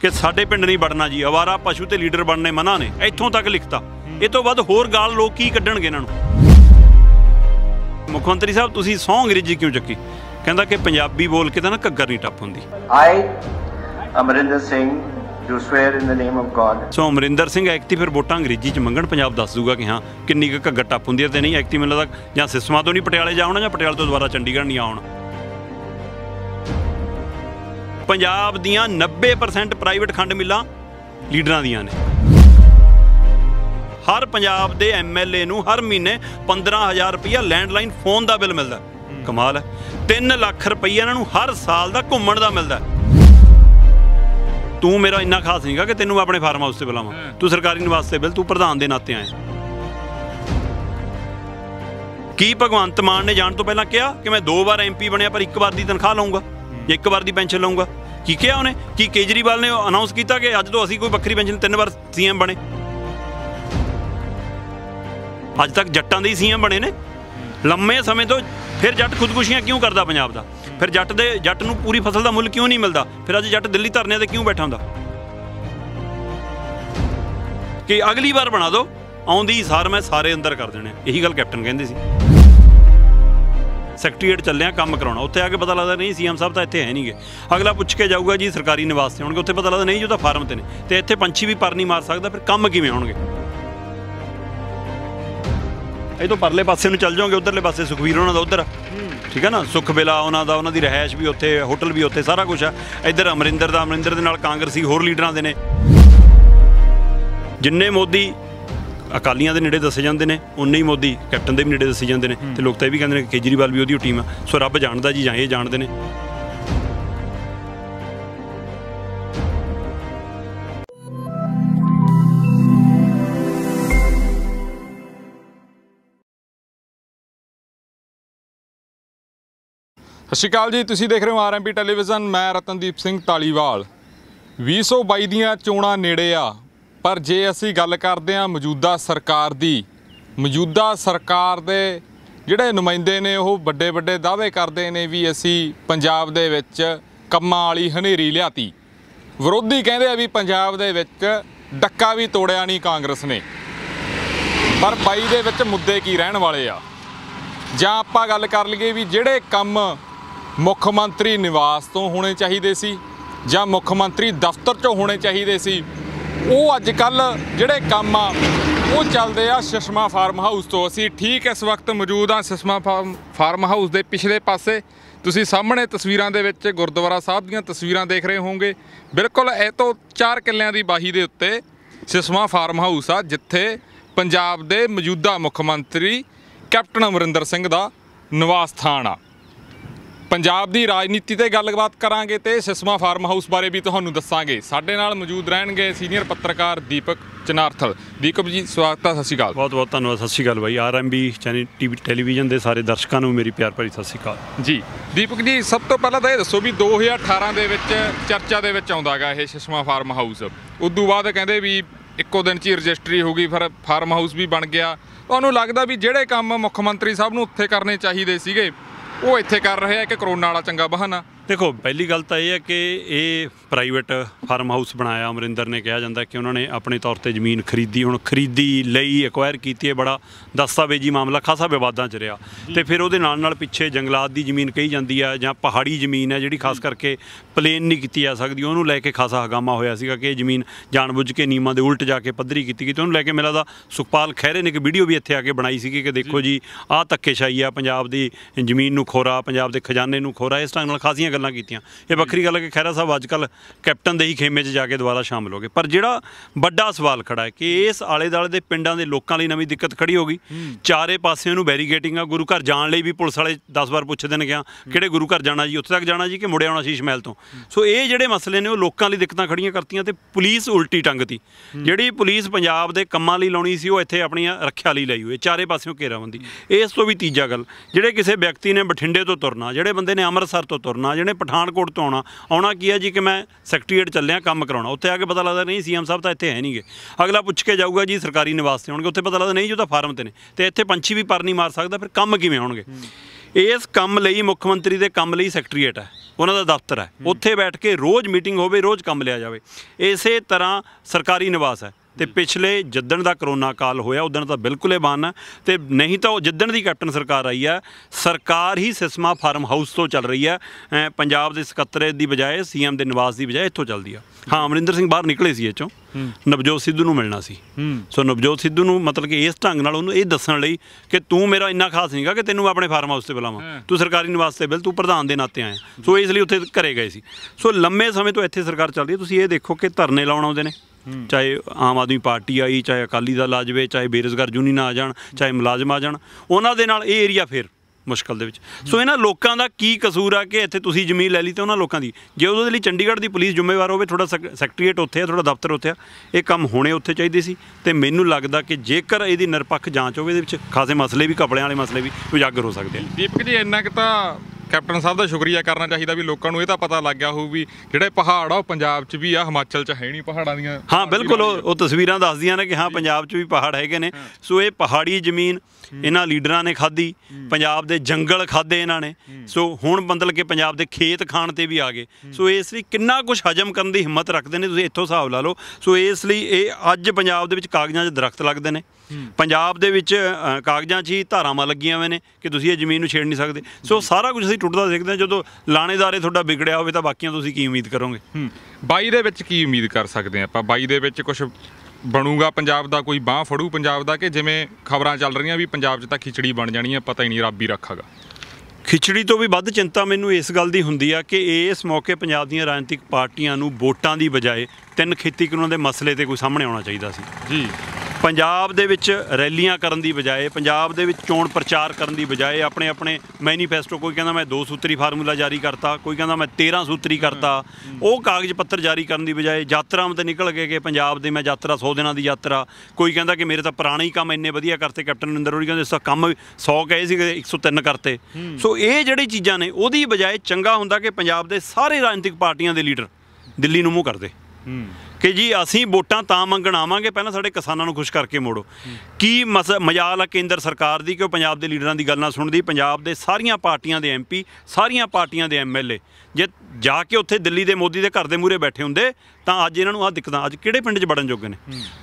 ਕਿ ਸਾਡੇ ਪਿੰਡ ਨਹੀਂ ਵੜਨਾ ਜੀ ਅਵਾਰਾ ਪਸ਼ੂ ਤੇ ਲੀਡਰ ਬਣਨੇ ਮਨਾ ਨੇ ਇੱਥੋਂ ਤੱਕ ਲਿਖਤਾ ਇਹ ਤੋਂ ਵੱਧ ਹੋਰ ਗਾਲ ਲੋਕ ਕੀ ਕੱਢਣਗੇ ਇਹਨਾਂ ਨੂੰ ਮੁੱਖ ਮੰਤਰੀ ਸਾਹਿਬ ਤੁਸੀਂ ਸੌ ਅੰਗਰੇਜ਼ੀ ਕਿਉਂ ਚੱਕੀ ਕਹਿੰਦਾ ਕਿ ਪੰਜਾਬੀ ਬੋਲ ਕੇ ਤਾਂ ਨਾ ਘੱਗਰ ਨਹੀਂ ਟੱਪ ਹੁੰਦੀ I Amarinder Singh do swear in the name of God so Amarinder Singh ਐਕਤੀ ਫਿਰ ਵੋਟਾਂ ਅੰਗਰੇਜ਼ੀ ਚ ਮੰਗਣ ਪੰਜਾਬ ਦੱਸ ਦੂਗਾ ਕਿ ਹਾਂ ਕਿੰਨੀ ਕੁ ਘੱਗਰ ਟੱਪ ਹੁੰਦੀ ਹੈ ਤੇ ਨਹੀਂ ਐਕਤੀ ਮੈਨੂੰ ਲੱਗਦਾ ਜਾਂ ਸਿਸਮਾ ਤੋਂ ਨਹੀਂ ਪਟਿਆਲੇ ਜਾਉਣਾ ਜਾਂ ਪਟਿਆਲੇ ਤੋਂ ਦੁਬਾਰਾ ਚੰਡੀਗੜ੍ਹ ਨਹੀਂ ਆਉਣਾ ਪੰਜਾਬ ਦੀਆਂ 90% ਪ੍ਰਾਈਵੇਟ ਖੰਡ ਮਿੱਲਾਂ ਲੀਡਰਾਂ ਦੀਆਂ ਨੇ ਹਰ ਪੰਜਾਬ ਦੇ ਐਮਐਲਏ ਨੂੰ ਹਰ ਮਹੀਨੇ 15000 ਰੁਪਇਆ ਲੈਂਡਲਾਈਨ ਫੋਨ ਦਾ ਬਿੱਲ ਮਿਲਦਾ ਕਮਾਲ ਹੈ 3 ਲੱਖ ਰੁਪਇਆ ਇਹਨਾਂ ਨੂੰ ਹਰ ਸਾਲ ਦਾ ਘੁੰਮਣ ਦਾ ਮਿਲਦਾ ਤੂੰ ਮੇਰਾ ਇੰਨਾ ਖਾਸ ਨਹੀਂਗਾ ਕਿ ਤੈਨੂੰ ਆਪਣੇ ਫਾਰਮ ਹਾਊਸ ਤੇ ਬੁਲਾਵਾਂ ਤੂੰ ਸਰਕਾਰੀ ਨਿਵਾਸ ਤੇ ਬਿੱਲ ਤੂੰ ਪ੍ਰਧਾਨ ਦੇ ਨਾਤੇ ਆਇਆ ਕੀ ਭਗਵੰਤ ਮਾਨ ਨੇ ਜਾਣ ਤੋਂ ਪਹਿਲਾਂ ਕਿਹਾ ਕਿ ਮੈਂ ਦੋ ਵਾਰ ਐਮਪੀ ਬਣਿਆ ਪਰ ਇੱਕ ਵਾਰ ਦੀ ਤਨਖਾਹ ਲਵਾਂਗਾ ਇੱਕ ਵਾਰ ਦੀ ਪੈਨਸ਼ਨ ਲਊਂਗਾ ਕੀ ਕਿਹਾ ਉਹਨੇ ਕੀ ਕੇਜਰੀਵਾਲ ਨੇ ਅਨਾਉਂਸ ਕੀਤਾ ਕਿ ਅੱਜ ਤੋਂ ਅਸੀਂ ਕੋਈ ਵੱਖਰੀ ਪੈਨਸ਼ਨ ਤਿੰਨ ਵਾਰ ਸੀਐਮ ਬਣੇ ਅੱਜ ਤੱਕ ਜੱਟਾਂ ਦੇ ਹੀ ਸੀਐਮ ਬਣੇ ਨੇ ਲੰਮੇ ਸਮੇਂ ਤੋਂ ਫਿਰ ਜੱਟ ਖੁਦਕੁਸ਼ੀਆਂ ਕਿਉਂ ਕਰਦਾ ਪੰਜਾਬ ਦਾ ਫਿਰ ਜੱਟ ਦੇ ਜੱਟ ਨੂੰ ਪੂਰੀ ਫਸਲ ਦਾ ਮੁੱਲ ਕਿਉਂ ਨਹੀਂ ਮਿਲਦਾ ਫਿਰ ਅੱਜ ਜੱਟ ਦਿੱਲੀ ਧਰਨਿਆਂ ਤੇ ਕਿਉਂ ਬੈਠਾ ਹੁੰਦਾ ਕਿ ਅਗਲੀ ਵਾਰ ਬਣਾ ਦਿਓ ਆਉਂਦੀ ਸਾਰ ਮੈਂ ਸਾਰੇ ਅੰਦਰ ਕਰ ਦੇਣੇ ਇਹੀ ਗੱਲ ਕੈਪਟਨ ਕਹਿੰਦੇ ਸੀ ਸੈਕਟਰੀਏਟ ਚੱਲਿਆ ਕੰਮ ਕਰਾਉਣਾ ਉੱਥੇ ਆ ਕੇ ਪਤਾ ਲੱਗਦਾ ਨਹੀਂ ਸੀਐਮ ਸਾਹਿਬ ਤਾਂ ਇੱਥੇ ਹੈ ਨਹੀਂਗੇ ਅਗਲਾ ਪੁੱਛ ਕੇ ਜਾਊਗਾ ਜੀ ਸਰਕਾਰੀ ਨਿਵਾਸ ਤੇ ਹੋਣਗੇ ਉੱਥੇ ਪਤਾ ਲੱਗਦਾ ਨਹੀਂ ਜੋ ਤਾਂ ਫਾਰਮ ਤੇ ਨੇ ਤੇ ਇੱਥੇ ਪੰਛੀ ਵੀ ਪਰ ਨਹੀਂ ਮਾਰ ਸਕਦਾ ਫਿਰ ਕੰਮ ਕਿਵੇਂ ਹੋਣਗੇ ਇਹ ਤੋਂ ਪਰਲੇ ਪਾਸੇ ਨੂੰ ਚੱਲ ਜਾਓਗੇ ਉਧਰਲੇ ਪਾਸੇ ਸੁਖਵੀਰ ਉਹਨਾਂ ਦਾ ਉਧਰ ਠੀਕ ਹੈ ਨਾ ਸੁਖ ਉਹਨਾਂ ਦਾ ਉਹਨਾਂ ਦੀ ਰਹਿائش ਵੀ ਉੱਥੇ ਹੋਟਲ ਵੀ ਉੱਥੇ ਸਾਰਾ ਕੁਝ ਆ ਇੱਧਰ ਅਮਰਿੰਦਰ ਦਾ ਅਮਰਿੰਦਰ ਦੇ ਨਾਲ ਕਾਂਗਰਸੀ ਹੋਰ ਲੀਡਰਾਂ ਦੇ ਨੇ ਜਿੰਨੇ ਮੋਦੀ ਅਕਾਲੀਆਂ ਦੇ ਨੇੜੇ ਦੱਸੇ ਜਾਂਦੇ ਨੇ ਉਨੇ ਹੀ ਮੋਦੀ ਕੈਪਟਨ ਦੇ ਵੀ ਨੇੜੇ ਦੱਸੇ ਜਾਂਦੇ ਨੇ ਤੇ ਲੋਕ ਤਾਂ ਇਹ ਵੀ ਕਹਿੰਦੇ ਨੇ ਕਿ ਕੇਜਰੀਵਾਲ ਵੀ ਉਹਦੀ ਟੀਮ ਆ ਸੋ ਰੱਬ ਜਾਣਦਾ ਜੀ ਜਾਂ ਇਹ ਜਾਣਦੇ ਨੇ ਸਤਿ ਜੀ ਤੁਸੀਂ ਦੇਖ ਰਹੇ ਹੋ ਆਰਐਮਪੀ ਟੈਲੀਵਿਜ਼ਨ ਮੈਂ ਰਤਨਦੀਪ ਸਿੰਘ ਤਾਲੀਵਾਲ 2022 ਦੀਆਂ ਚੋਣਾਂ ਨੇੜੇ ਆ ਪਰ ਜੇ ਅਸੀਂ ਗੱਲ ਕਰਦੇ ਹਾਂ ਮੌਜੂਦਾ ਸਰਕਾਰ ਦੀ ਮੌਜੂਦਾ ਸਰਕਾਰ ਦੇ ਜਿਹੜੇ ਨੁਮਾਇੰਦੇ ਨੇ ਉਹ ਵੱਡੇ ਵੱਡੇ ਦਾਅਵੇ ਕਰਦੇ ਨੇ ਵੀ ਅਸੀਂ ਪੰਜਾਬ ਦੇ ਵਿੱਚ ਕੰਮਾਂ ਵਾਲੀ ਹਨੇਰੀ ਲਿਆਤੀ ਵਿਰੋਧੀ ਕਹਿੰਦੇ ਆ ਵੀ ਪੰਜਾਬ ਦੇ ਵਿੱਚ ਡੱਕਾ ਵੀ ਤੋੜਿਆ ਨਹੀਂ ਕਾਂਗਰਸ ਨੇ ਪਰ ਬਾਈ ਦੇ ਵਿੱਚ ਮੁੱਦੇ ਕੀ ਰਹਿਣ ਵਾਲੇ ਆ ਜਾਂ ਆਪਾਂ ਗੱਲ ਕਰ ਲਈਏ ਵੀ ਜਿਹੜੇ ਕੰਮ ਮੁੱਖ ਮੰਤਰੀ ਨਿਵਾਸ ਤੋਂ ਹੋਣੇ ਚਾਹੀਦੇ ਸੀ ਜਾਂ ਮੁੱਖ ਮੰਤਰੀ ਦਫ਼ਤਰ 'ਚੋਂ ਹੋਣੇ ਚਾਹੀਦੇ ਸੀ ਉਹ ਅੱਜ ਕੱਲ ਜਿਹੜੇ ਕੰਮ ਆ ਉਹ ਚੱਲਦੇ ਆ ਸ਼ਸ਼ਮਾ ਫਾਰਮ ਹਾਊਸ ਤੋਂ ਅਸੀਂ ਠੀਕ ਇਸ ਵਕਤ ਮੌਜੂਦ ਆ ਸ਼ਸ਼ਮਾ ਫਾਰਮ ਹਾਊਸ ਦੇ ਪਿਛਲੇ ਪਾਸੇ ਤੁਸੀਂ ਸਾਹਮਣੇ ਤਸਵੀਰਾਂ ਦੇ ਵਿੱਚ ਗੁਰਦੁਆਰਾ ਸਾਹਿਬ ਦੀਆਂ ਤਸਵੀਰਾਂ ਦੇਖ ਰਹੇ ਹੋਵੋਗੇ ਬਿਲਕੁਲ ਇਹ ਤੋਂ 4 ਕਿੱਲਿਆਂ ਦੀ ਬਾਹੀ ਦੇ ਉੱਤੇ ਸ਼ਸ਼ਮਾ ਫਾਰਮ ਹਾਊਸ ਆ ਜਿੱਥੇ ਪੰਜਾਬ ਦੇ ਮੌਜੂਦਾ ਮੁੱਖ ਮੰਤਰੀ ਕੈਪਟਨ ਅਮਰਿੰਦਰ ਸਿੰਘ ਦਾ ਨਿਵਾਸ ਸਥਾਨ ਆ ਪੰਜਾਬ ਦੀ ਰਾਜਨੀਤੀ ਤੇ ਗੱਲਬਾਤ ਕਰਾਂਗੇ ਤੇ ਸਿਸਮਾ ਫਾਰਮ ਹਾਊਸ ਬਾਰੇ ਵੀ ਤੁਹਾਨੂੰ ਦੱਸਾਂਗੇ ਸਾਡੇ ਨਾਲ ਮੌਜੂਦ ਰਹਿਣਗੇ ਸੀਨੀਅਰ ਪੱਤਰਕਾਰ ਦੀਪਕ ਚਨਾਰਥਲ ਦੀਪਕ ਜੀ ਸਵਾਗਤ ਹੈ ਸਤਿ ਸ਼੍ਰੀ ਅਕਾਲ ਬਹੁਤ ਬਹੁਤ ਧੰਨਵਾਦ ਸਤਿ ਸ਼੍ਰੀ ਅਕਾਲ ਭਾਈ ਆਰਐਮਬੀ ਚੈਨਲ ਟੀਵੀ ਟੈਲੀਵਿਜ਼ਨ ਦੇ ਸਾਰੇ ਦਰਸ਼ਕਾਂ ਨੂੰ ਮੇਰੀ ਪਿਆਰ ਭਰੀ ਸਤਿ ਸ਼੍ਰੀ ਅਕਾਲ ਜੀ ਦੀਪਕ ਜੀ ਸਭ ਤੋਂ ਪਹਿਲਾਂ ਤਾਂ ਇਹ ਦੱਸੋ ਵੀ 2018 ਦੇ ਵਿੱਚ ਚਰਚਾ ਦੇ ਵਿੱਚ ਆਉਂਦਾਗਾ ਇਹ ਸਿਸਮਾ ਫਾਰਮ ਹਾਊਸ ਉਸ ਤੋਂ ਬਾਅਦ ਕਹਿੰਦੇ ਵੀ ਇੱਕੋ ਦਿਨ 'ਚ ਹੀ ਰਜਿਸਟਰੀ ਹੋ ਗਈ ਫਿਰ ਫਾਰਮ ਹਾਊਸ ਵੀ ਬਣ ਗਿਆ ਤੁਹਾਨੂੰ ਲੱਗਦਾ ਵੀ ਜਿਹੜੇ ਕੰਮ ਮੁੱਖ ਮੰਤਰੀ ਸਾਹਿਬ ਨੂੰ ਉੱਥੇ ਕਰਨੇ ਚਾਹੀਦੇ ਸੀਗੇ ਉਹ ਇੱਥੇ ਕਰ ਰਹੇ ਆ ਕਿ ਕਰੋਨਾ ਵਾਲਾ ਚੰਗਾ ਬਹਾਨਾ ਦੇਖੋ ਪਹਿਲੀ ਗੱਲ ਤਾਂ ਇਹ ਹੈ ਕਿ ਇਹ ਪ੍ਰਾਈਵੇਟ ਫਾਰਮ ਹਾਊਸ ਬਣਾਇਆ ਅਮਰਿੰਦਰ ਨੇ ਕਿਹਾ ਜਾਂਦਾ ਕਿ ਉਹਨਾਂ ਨੇ ਆਪਣੇ ਤੌਰ ਤੇ ਜ਼ਮੀਨ ਖਰੀਦੀ ਹੁਣ ਖਰੀਦੀ ਲਈ ਐਕਵਾਇਰ ਕੀਤੀ ਹੈ ਬੜਾ ਦਸਤਾਵੇਜੀ ਮਾਮਲਾ ਖਾਸਾ ਵਿਵਾਦਾਂ 'ਚ ਰਿਹਾ ਤੇ ਫਿਰ ਉਹਦੇ ਨਾਲ ਨਾਲ ਪਿੱਛੇ ਜੰਗਲਾਤ ਦੀ ਜ਼ਮੀਨ ਕਹੀ ਜਾਂਦੀ ਹੈ ਜਾਂ ਪਹਾੜੀ ਜ਼ਮੀਨ ਹੈ ਜਿਹੜੀ ਖਾਸ ਕਰਕੇ ਪਲੇਨ ਨਹੀਂ ਕੀਤੀ ਜਾ ਸਕਦੀ ਉਹਨੂੰ ਲੈ ਕੇ ਖਾਸਾ ਹਗਾਮਾ ਹੋਇਆ ਸੀਗਾ ਕਿ ਇਹ ਜ਼ਮੀਨ ਜਾਣਬੁੱਝ ਕੇ ਨੀਮਾਂ ਦੇ ਉਲਟ ਜਾ ਕੇ ਪੱਧਰੀ ਕੀਤੀ ਗਈ ਤੇ ਉਹਨੂੰ ਲੈ ਕੇ ਮੇਰਾ ਦਾ ਸੁਖਪਾਲ ਖਹਿਰੇ ਨੇ ਇੱਕ ਵੀਡੀਓ ਵੀ ਇੱਥੇ ਆ ਕੇ ਬਣਾਈ ਸੀਗੀ ਕਿ ਦੇਖੋ ਜੀ ਆਹ ਧੱਕੇਸ਼ਾਹੀ ਆ ਪੰਜਾਬ ਦੀ ਜ਼ਮੀਨ ਨੂੰ ਖੋਰਾ ਪੰਜਾਬ ਦੇ ਖਜ਼ਾਨੇ ਨੂੰ ਖੋਰਾ ਇਸ ਢੰਗ ਨਾਲ ਖਾਸੀਆਂ ਗੱਲਾਂ ਕੀਤੀਆਂ ਇਹ ਵੱਖਰੀ ਗੱਲ ਹੈ ਕਿ ਖੈਰਾ ਸਾਹਿਬ ਅੱਜ ਕੱਲ ਕੈਪਟਨ ਦੇ ਹੀ ਖੇਮੇ 'ਚ ਜਾ ਕੇ ਦੁਬਾਰਾ ਸ਼ਾਮਲ ਹੋ ਗਏ ਪਰ ਜਿਹੜਾ ਵੱਡਾ ਸਵਾਲ ਖੜਾ ਹੈ ਕਿ ਇਸ ਆਲੇ-ਦਾਲੇ ਦੇ ਪਿੰਡਾਂ ਦੇ ਲੋਕਾਂ ਲਈ ਨਵੀਂ ਦਿੱਕਤ ਖੜੀ ਹੋ ਗਈ ਚਾਰੇ ਪਾਸੇ ਨੂੰ ਬੈਰੀਗੇਟਿੰਗ ਆ ਗੁਰੂ ਘਰ ਜਾਣ ਲਈ ਵੀ ਪੁਲਿਸ ਵਾਲੇ 10 ਵਾਰ ਪੁੱਛਦੇ ਨੇ ਕਿ ਕਿਹੜੇ ਗੁਰੂ ਘਰ ਜਾਣਾ ਜੀ ਉੱਥੇ ਤੱਕ ਜਾਣਾ ਜੀ ਕਿ ਮੁੜਿਆ ਆਉਣਾ ਸ਼ੀਸ਼ ਮਹਿਲ ਤੋਂ ਸੋ ਇਹ ਜਿਹੜੇ ਮਸਲੇ ਨੇ ਉਹ ਲੋਕਾਂ ਲਈ ਦਿੱਕਤਾਂ ਖੜੀਆਂ ਕਰਤੀਆਂ ਤੇ ਪੁਲਿਸ ਉਲਟੀ ਟੰਗਤੀ ਜਿਹੜੀ ਪੁਲਿਸ ਪੰਜਾਬ ਦੇ ਕੰਮਾਂ ਲਈ ਲਾਉਣੀ ਸੀ ਉਹ ਇੱਥੇ ਆਪਣੀਆਂ ਰੱਖਿਆ ਲਈ ਲਈ ਹੋਏ ਚਾਰੇ ਪਾਸਿਓਂ ਘੇਰਾਬੰਦੀ ਇਸ ਤੋਂ ਵੀ ਤੀਜਾ ਗੱਲ ਜਿਹੜੇ ਕਿਸੇ ਵਿਅਕਤੀ ਨੇ ਬਠਿੰਡੇ ਤੋਂ ਤੁਰਨਾ ਜਿਹੜੇ ਬੰਦੇ ਨੇ ਅੰਮ੍ਰਿਤਸਰ ਤੋਂ ਤੁਰਨਾ ਨੇ ਪਠਾਨਕੋਟ ਤੋਂ ਆਉਣਾ ਆਉਣਾ ਕੀ ਹੈ ਜੀ ਕਿ ਮੈਂ ਸੈਕਟਰੀਏਟ ਚੱਲਿਆ ਕੰਮ ਕਰਾਉਣਾ ਉੱਥੇ ਆ ਕੇ ਪਤਾ ਲੱਗਦਾ ਨਹੀਂ ਸੀਐਮ ਸਾਹਿਬ ਤਾਂ ਇੱਥੇ ਹੈ ਨਹੀਂਗੇ ਅਗਲਾ ਪੁੱਛ ਕੇ ਜਾਊਗਾ ਜੀ ਸਰਕਾਰੀ ਨਿਵਾਸ ਤੇ ਹੋਣਗੇ ਉੱਥੇ ਪਤਾ ਲੱਗਦਾ ਨਹੀਂ ਜੋ ਤਾਂ ਫਾਰਮ ਤੇ ਨੇ ਤੇ ਇੱਥੇ ਪੰਛੀ ਵੀ ਪਰ ਨਹੀਂ ਮਾਰ ਸਕਦਾ ਫਿਰ ਕੰਮ ਕਿਵੇਂ ਹੋਣਗੇ ਇਸ ਕੰਮ ਲਈ ਮੁੱਖ ਮੰਤਰੀ ਦੇ ਕੰਮ ਲਈ ਸੈਕਟਰੀਏਟ ਹੈ ਉਹਨਾਂ ਦਾ ਦਫ਼ਤਰ ਹੈ ਉੱਥੇ ਬੈਠ ਕੇ ਰੋਜ਼ ਮੀਟਿੰਗ ਹੋਵੇ ਰੋਜ਼ ਕੰਮ ਲਿਆ ਜਾਵੇ ਇਸੇ ਤਰ੍ਹਾਂ ਸਰਕਾਰੀ ਨਿਵਾਸ ਹੈ ਤੇ ਪਿਛਲੇ ਜਿੱਦਣ ਦਾ ਕਰੋਨਾ ਕਾਲ ਹੋਇਆ ਉਦੋਂ ਤਾਂ ਬਿਲਕੁਲ ਹੀ ਬੰਨ ਤੇ ਨਹੀਂ ਤਾਂ ਉਹ ਜਿੱਦਣ ਦੀ ਕੈਪਟਨ ਸਰਕਾਰ ਆਈ ਆ ਸਰਕਾਰ ਹੀ ਸਿਸਮਾ ਫਾਰਮ ਹਾਊਸ ਤੋਂ ਚੱਲ ਰਹੀ ਆ ਪੰਜਾਬ ਦੇ ਸਕੱਤਰੇ ਦੀ ਬਜਾਏ ਸੀਐਮ ਦੇ ਨਿਵਾਸ ਦੀ ਬਜਾਏ ਇੱਥੋਂ ਚੱਲਦੀ ਆ ਹਾਂ ਅਮਰਿੰਦਰ ਸਿੰਘ ਬਾਹਰ ਨਿਕਲੇ ਸੀ ਇਹ ਚੋਂ ਨਵਜੋਤ ਸਿੱਧੂ ਨੂੰ ਮਿਲਣਾ ਸੀ ਸੋ ਨਵਜੋਤ ਸਿੱਧੂ ਨੂੰ ਮਤਲਬ ਕਿ ਇਸ ਢੰਗ ਨਾਲ ਉਹਨੂੰ ਇਹ ਦੱਸਣ ਲਈ ਕਿ ਤੂੰ ਮੇਰਾ ਇੰਨਾ ਖਾਸ ਨਹੀਂਗਾ ਕਿ ਤੈਨੂੰ ਆਪਣੇ ਫਾਰਮ ਹਾਊਸ ਤੇ ਬੁਲਾਵਾਂ ਤੂੰ ਸਰਕਾਰੀ ਨਿਵਾਸ ਤੇ ਬਿਲ ਤੂੰ ਪ੍ਰਧਾਨ ਦੇ ਨਾਤੇ ਆਇਆ ਸੋ ਇਸ ਲਈ ਉੱਥੇ ਘਰੇ ਗਏ ਸੀ ਸੋ ਲੰਮੇ ਸਮੇਂ ਤੋਂ ਇੱਥੇ ਸਰਕਾਰ ਚੱਲਦੀ ਹੈ ਤੁਸੀਂ ਇਹ ਦੇਖੋ ਕਿ ਧਰਨੇ ਲਾਉਣ ਆਉਂਦੇ ਨੇ ਚਾਹੇ ਆਮ ਆਦਮੀ ਪਾਰਟੀ ਆਈ ਚਾਹੇ ਅਕਾਲੀ ਦਲ ਆ ਜਾਵੇ ਚਾਹੇ ਬੇਰੋਜ਼ਗਾਰ ਯੂਨੀਅਨ ਆ ਜਾਣ ਚਾਹੇ ਮੁਲਾਜ਼ਮ ਆ ਜਾਣ ਉਹਨਾਂ ਦੇ ਨਾਲ ਇਹ ਏਰੀਆ ਫਿਰ ਮੁਸ਼ਕਲ ਦੇ ਵਿੱਚ ਸੋ ਇਹਨਾਂ ਲੋਕਾਂ ਦਾ ਕੀ ਕਸੂਰ ਆ ਕਿ ਇੱਥੇ ਤੁਸੀਂ ਜ਼ਮੀਨ ਲੈ ਲਈ ਤੇ ਉਹਨਾਂ ਲੋਕਾਂ ਦੀ ਜੇ ਉਹਦੇ ਲਈ ਚੰਡੀਗੜ੍ਹ ਦੀ ਪੁਲਿਸ ਜ਼ਿੰਮੇਵਾਰ ਹੋਵੇ ਥੋੜਾ ਸੈਕਟਰੀਏਟ ਉੱਥੇ ਆ ਥੋੜਾ ਦਫ਼ਤਰ ਉੱਥੇ ਆ ਇਹ ਕੰਮ ਹੋਣੇ ਉੱਥੇ ਚਾਹੀਦੇ ਸੀ ਤੇ ਮੈਨੂੰ ਲੱਗਦਾ ਕਿ ਜੇਕਰ ਇਹਦੀ ਨਿਰਪੱਖ ਜਾਂਚ ਹੋਵੇ ਇਹਦੇ ਵਿੱਚ ਖਾਸੇ ਮਸਲੇ ਵੀ ਕਪੜਿਆਂ ਵਾਲੇ ਮਸਲੇ ਵੀ ਉਜਾਗਰ ਹੋ ਸਕਦੇ ਆ ਦੀਪਕ ਜੀ ਇੰਨਾ ਕਿ ਤਾਂ ਕੈਪਟਨ ਸਾਹਿਬ ਦਾ ਸ਼ੁਕਰੀਆ ਕਰਨਾ ਚਾਹੀਦਾ ਵੀ ਲੋਕਾਂ ਨੂੰ ਇਹ ਤਾਂ ਪਤਾ ਲੱਗ ਗਿਆ ਹੋਊ ਵੀ ਜਿਹੜੇ ਪਹਾੜ ਆ ਉਹ ਪੰਜਾਬ 'ਚ ਵੀ ਆ ਹਿਮਾਚਲ 'ਚ ਹੈ ਨਹੀਂ ਪਹਾੜਾਂ ਦੀਆਂ ਹਾਂ ਬਿਲਕੁਲ ਉਹ ਤਸਵੀਰਾਂ ਦੱਸਦੀਆਂ ਨੇ ਕਿ ਹਾਂ ਪੰਜਾਬ 'ਚ ਵੀ ਪਹਾੜ ਹੈਗੇ ਨੇ ਸੋ ਇਹ ਪਹਾੜੀ ਜ਼ਮੀਨ ਇਹਨਾਂ ਲੀਡਰਾਂ ਨੇ ਖਾਧੀ ਪੰਜਾਬ ਦੇ ਜੰਗਲ ਖਾਦੇ ਇਹਨਾਂ ਨੇ ਸੋ ਹੁਣ ਬੰਦਲ ਕੇ ਪੰਜਾਬ ਦੇ ਖੇਤ ਖਾਣ ਤੇ ਵੀ ਆ ਗਏ ਸੋ ਇਸ ਲਈ ਕਿੰਨਾ ਕੁਝ ਹਜਮ ਕਰਨ ਦੀ ਹਿੰਮਤ ਰੱਖਦੇ ਨੇ ਤੁਸੀਂ ਇੱਥੋਂ ਹਿਸਾਬ ਲਾ ਲਓ ਸੋ ਇਸ ਲਈ ਇਹ ਅੱਜ ਪੰਜਾਬ ਦੇ ਵਿੱਚ ਕਾਗਜ਼ਾਂ 'ਚ ਦਰਖਤ ਲੱਗਦੇ ਨੇ ਪੰਜਾਬ ਦੇ ਵਿੱਚ ਕਾਗਜ਼ਾਂ 'ਚ ਹੀ ਧਾਰਾਵਾਂ ਲੱਗੀਆਂ ਹੋਏ ਨੇ ਕਿ ਤੁਸੀਂ ਇਹ ਜ਼ਮੀਨ ਨੂੰ ਛੇੜ ਨਹੀਂ ਸਕਦੇ ਸੋ ਸਾਰਾ ਕੁਝ ਅਸੀਂ ਟੁੱਟਦਾ ਦੇਖਦੇ ਹਾਂ ਜਦੋਂ ਲਾਣੇਦਾਰੇ ਤੁਹਾਡਾ ਵਿਗੜਿਆ ਹੋਵੇ ਤਾਂ ਬਾਕੀਆਂ ਤੁਸੀਂ ਕੀ ਉਮੀਦ ਕਰੋਗੇ 22 ਦੇ ਵਿੱਚ ਕੀ ਉਮੀਦ ਕਰ ਸਕਦੇ ਆਪਾਂ 22 ਦੇ ਵਿੱਚ ਕੁਝ ਬਣੂਗਾ ਪੰਜਾਬ ਦਾ ਕੋਈ ਬਾਹ ਫੜੂ ਪੰਜਾਬ ਦਾ ਕਿ ਜਿਵੇਂ ਖਬਰਾਂ ਚੱਲ ਰਹੀਆਂ ਵੀ ਪੰਜਾਬ 'ਚ ਤਾਂ ਖਿਚੜੀ ਬਣ ਜਾਣੀ ਹੈ ਪਤਾ ਹੀ ਨਹੀਂ ਰੱਬ ਹੀ ਰੱਖਾਗਾ ਖਿਚੜੀ ਤੋਂ ਵੀ ਵੱਧ ਚਿੰਤਾ ਮੈਨੂੰ ਇਸ ਗੱਲ ਦੀ ਹੁੰਦੀ ਆ ਕਿ ਇਸ ਮੌਕੇ ਪੰਜਾਬ ਦੀਆਂ ਰਾਜਨੀਤਿਕ ਪਾਰਟੀਆਂ ਨੂੰ ਵੋਟਾਂ ਦੀ ਬਜਾਏ ਤਿੰਨ ਖੇਤੀ ਕਾਨੂੰਨਾਂ ਦੇ ਮਸਲੇ ਤੇ ਕੋਈ ਸਾਹਮਣੇ ਆਉਣਾ ਚਾਹੀਦਾ ਸੀ ਜੀ ਪੰਜਾਬ ਦੇ ਵਿੱਚ ਰੈਲੀਆਂ ਕਰਨ ਦੀ ਬਜਾਏ ਪੰਜਾਬ ਦੇ ਵਿੱਚ ਚੋਣ ਪ੍ਰਚਾਰ ਕਰਨ ਦੀ ਬਜਾਏ ਆਪਣੇ ਆਪਣੇ ਮੈਨੀਫੈਸਟੋ ਕੋਈ ਕਹਿੰਦਾ ਮੈਂ ਦੋ ਸੂਤਰੀ ਫਾਰਮੂਲਾ ਜਾਰੀ ਕਰਤਾ ਕੋਈ ਕਹਿੰਦਾ ਮੈਂ 13 ਸੂਤਰੀ ਕਰਤਾ ਉਹ ਕਾਗਜ਼ ਪੱਤਰ ਜਾਰੀ ਕਰਨ ਦੀ ਬਜਾਏ ਯਾਤਰਾਵਾਂ ਤੇ ਨਿਕਲ ਗਏ ਕਿ ਪੰਜਾਬ ਦੇ ਮੈਂ ਯਾਤਰਾ 100 ਦਿਨਾਂ ਦੀ ਯਾਤਰਾ ਕੋਈ ਕਹਿੰਦਾ ਕਿ ਮੇਰੇ ਤਾਂ ਪੁਰਾਣੇ ਹੀ ਕੰਮ ਇੰਨੇ ਵਧੀਆ ਕਰਤੇ ਕੈਪਟਨ ਨਿੰਦਰ ਹੋਰੀ ਕਹਿੰਦੇ ਸਾ ਕੰਮ 100 ਕਹੇ ਸੀ 103 ਕਰਤੇ ਸੋ ਇਹ ਜਿਹੜੀ ਚੀਜ਼ਾਂ ਨੇ ਉਹਦੀ ਬਜਾਏ ਚੰਗਾ ਹੁੰਦਾ ਕਿ ਪੰਜਾਬ ਦੇ ਸਾਰੇ ਰਾਜਨੀਤਿਕ ਪਾਰਟੀਆਂ ਦੇ ਲੀਡਰ ਦਿੱਲੀ ਨੂੰ ਮੂੰਹ ਕਰਦੇ ਕਿ ਜੀ ਅਸੀਂ ਵੋਟਾਂ ਤਾਂ ਮੰਗਣਾਵਾਂਗੇ ਪਹਿਲਾਂ ਸਾਡੇ ਕਿਸਾਨਾਂ ਨੂੰ ਖੁਸ਼ ਕਰਕੇ ਮੋੜੋ ਕੀ ਮਜਾਲ ਆ ਕੇਂਦਰ ਸਰਕਾਰ ਦੀ ਕਿ ਉਹ ਪੰਜਾਬ ਦੇ ਲੀਡਰਾਂ ਦੀ ਗੱਲ ਨਾ ਸੁਣਦੀ ਪੰਜਾਬ ਦੇ ਸਾਰੀਆਂ ਪਾਰਟੀਆਂ ਦੇ ਐਮਪੀ ਸਾਰੀਆਂ ਪਾਰਟੀਆਂ ਦੇ ਐਮਐਲਏ ਜੇ ਜਾ ਕੇ ਉੱਥੇ ਦਿੱਲੀ ਦੇ ਮੋਦੀ ਦੇ ਘਰ ਦੇ ਮੂਹਰੇ ਬੈਠੇ ਹੁੰਦੇ ਤਾਂ ਅੱਜ ਇਹਨਾਂ ਨੂੰ ਆ ਦਿੱਕਤਾਂ ਅੱਜ ਕਿਹੜੇ ਪਿੰਡ 'ਚ ਵੜਨ ਜੋਗੇ ਨੇ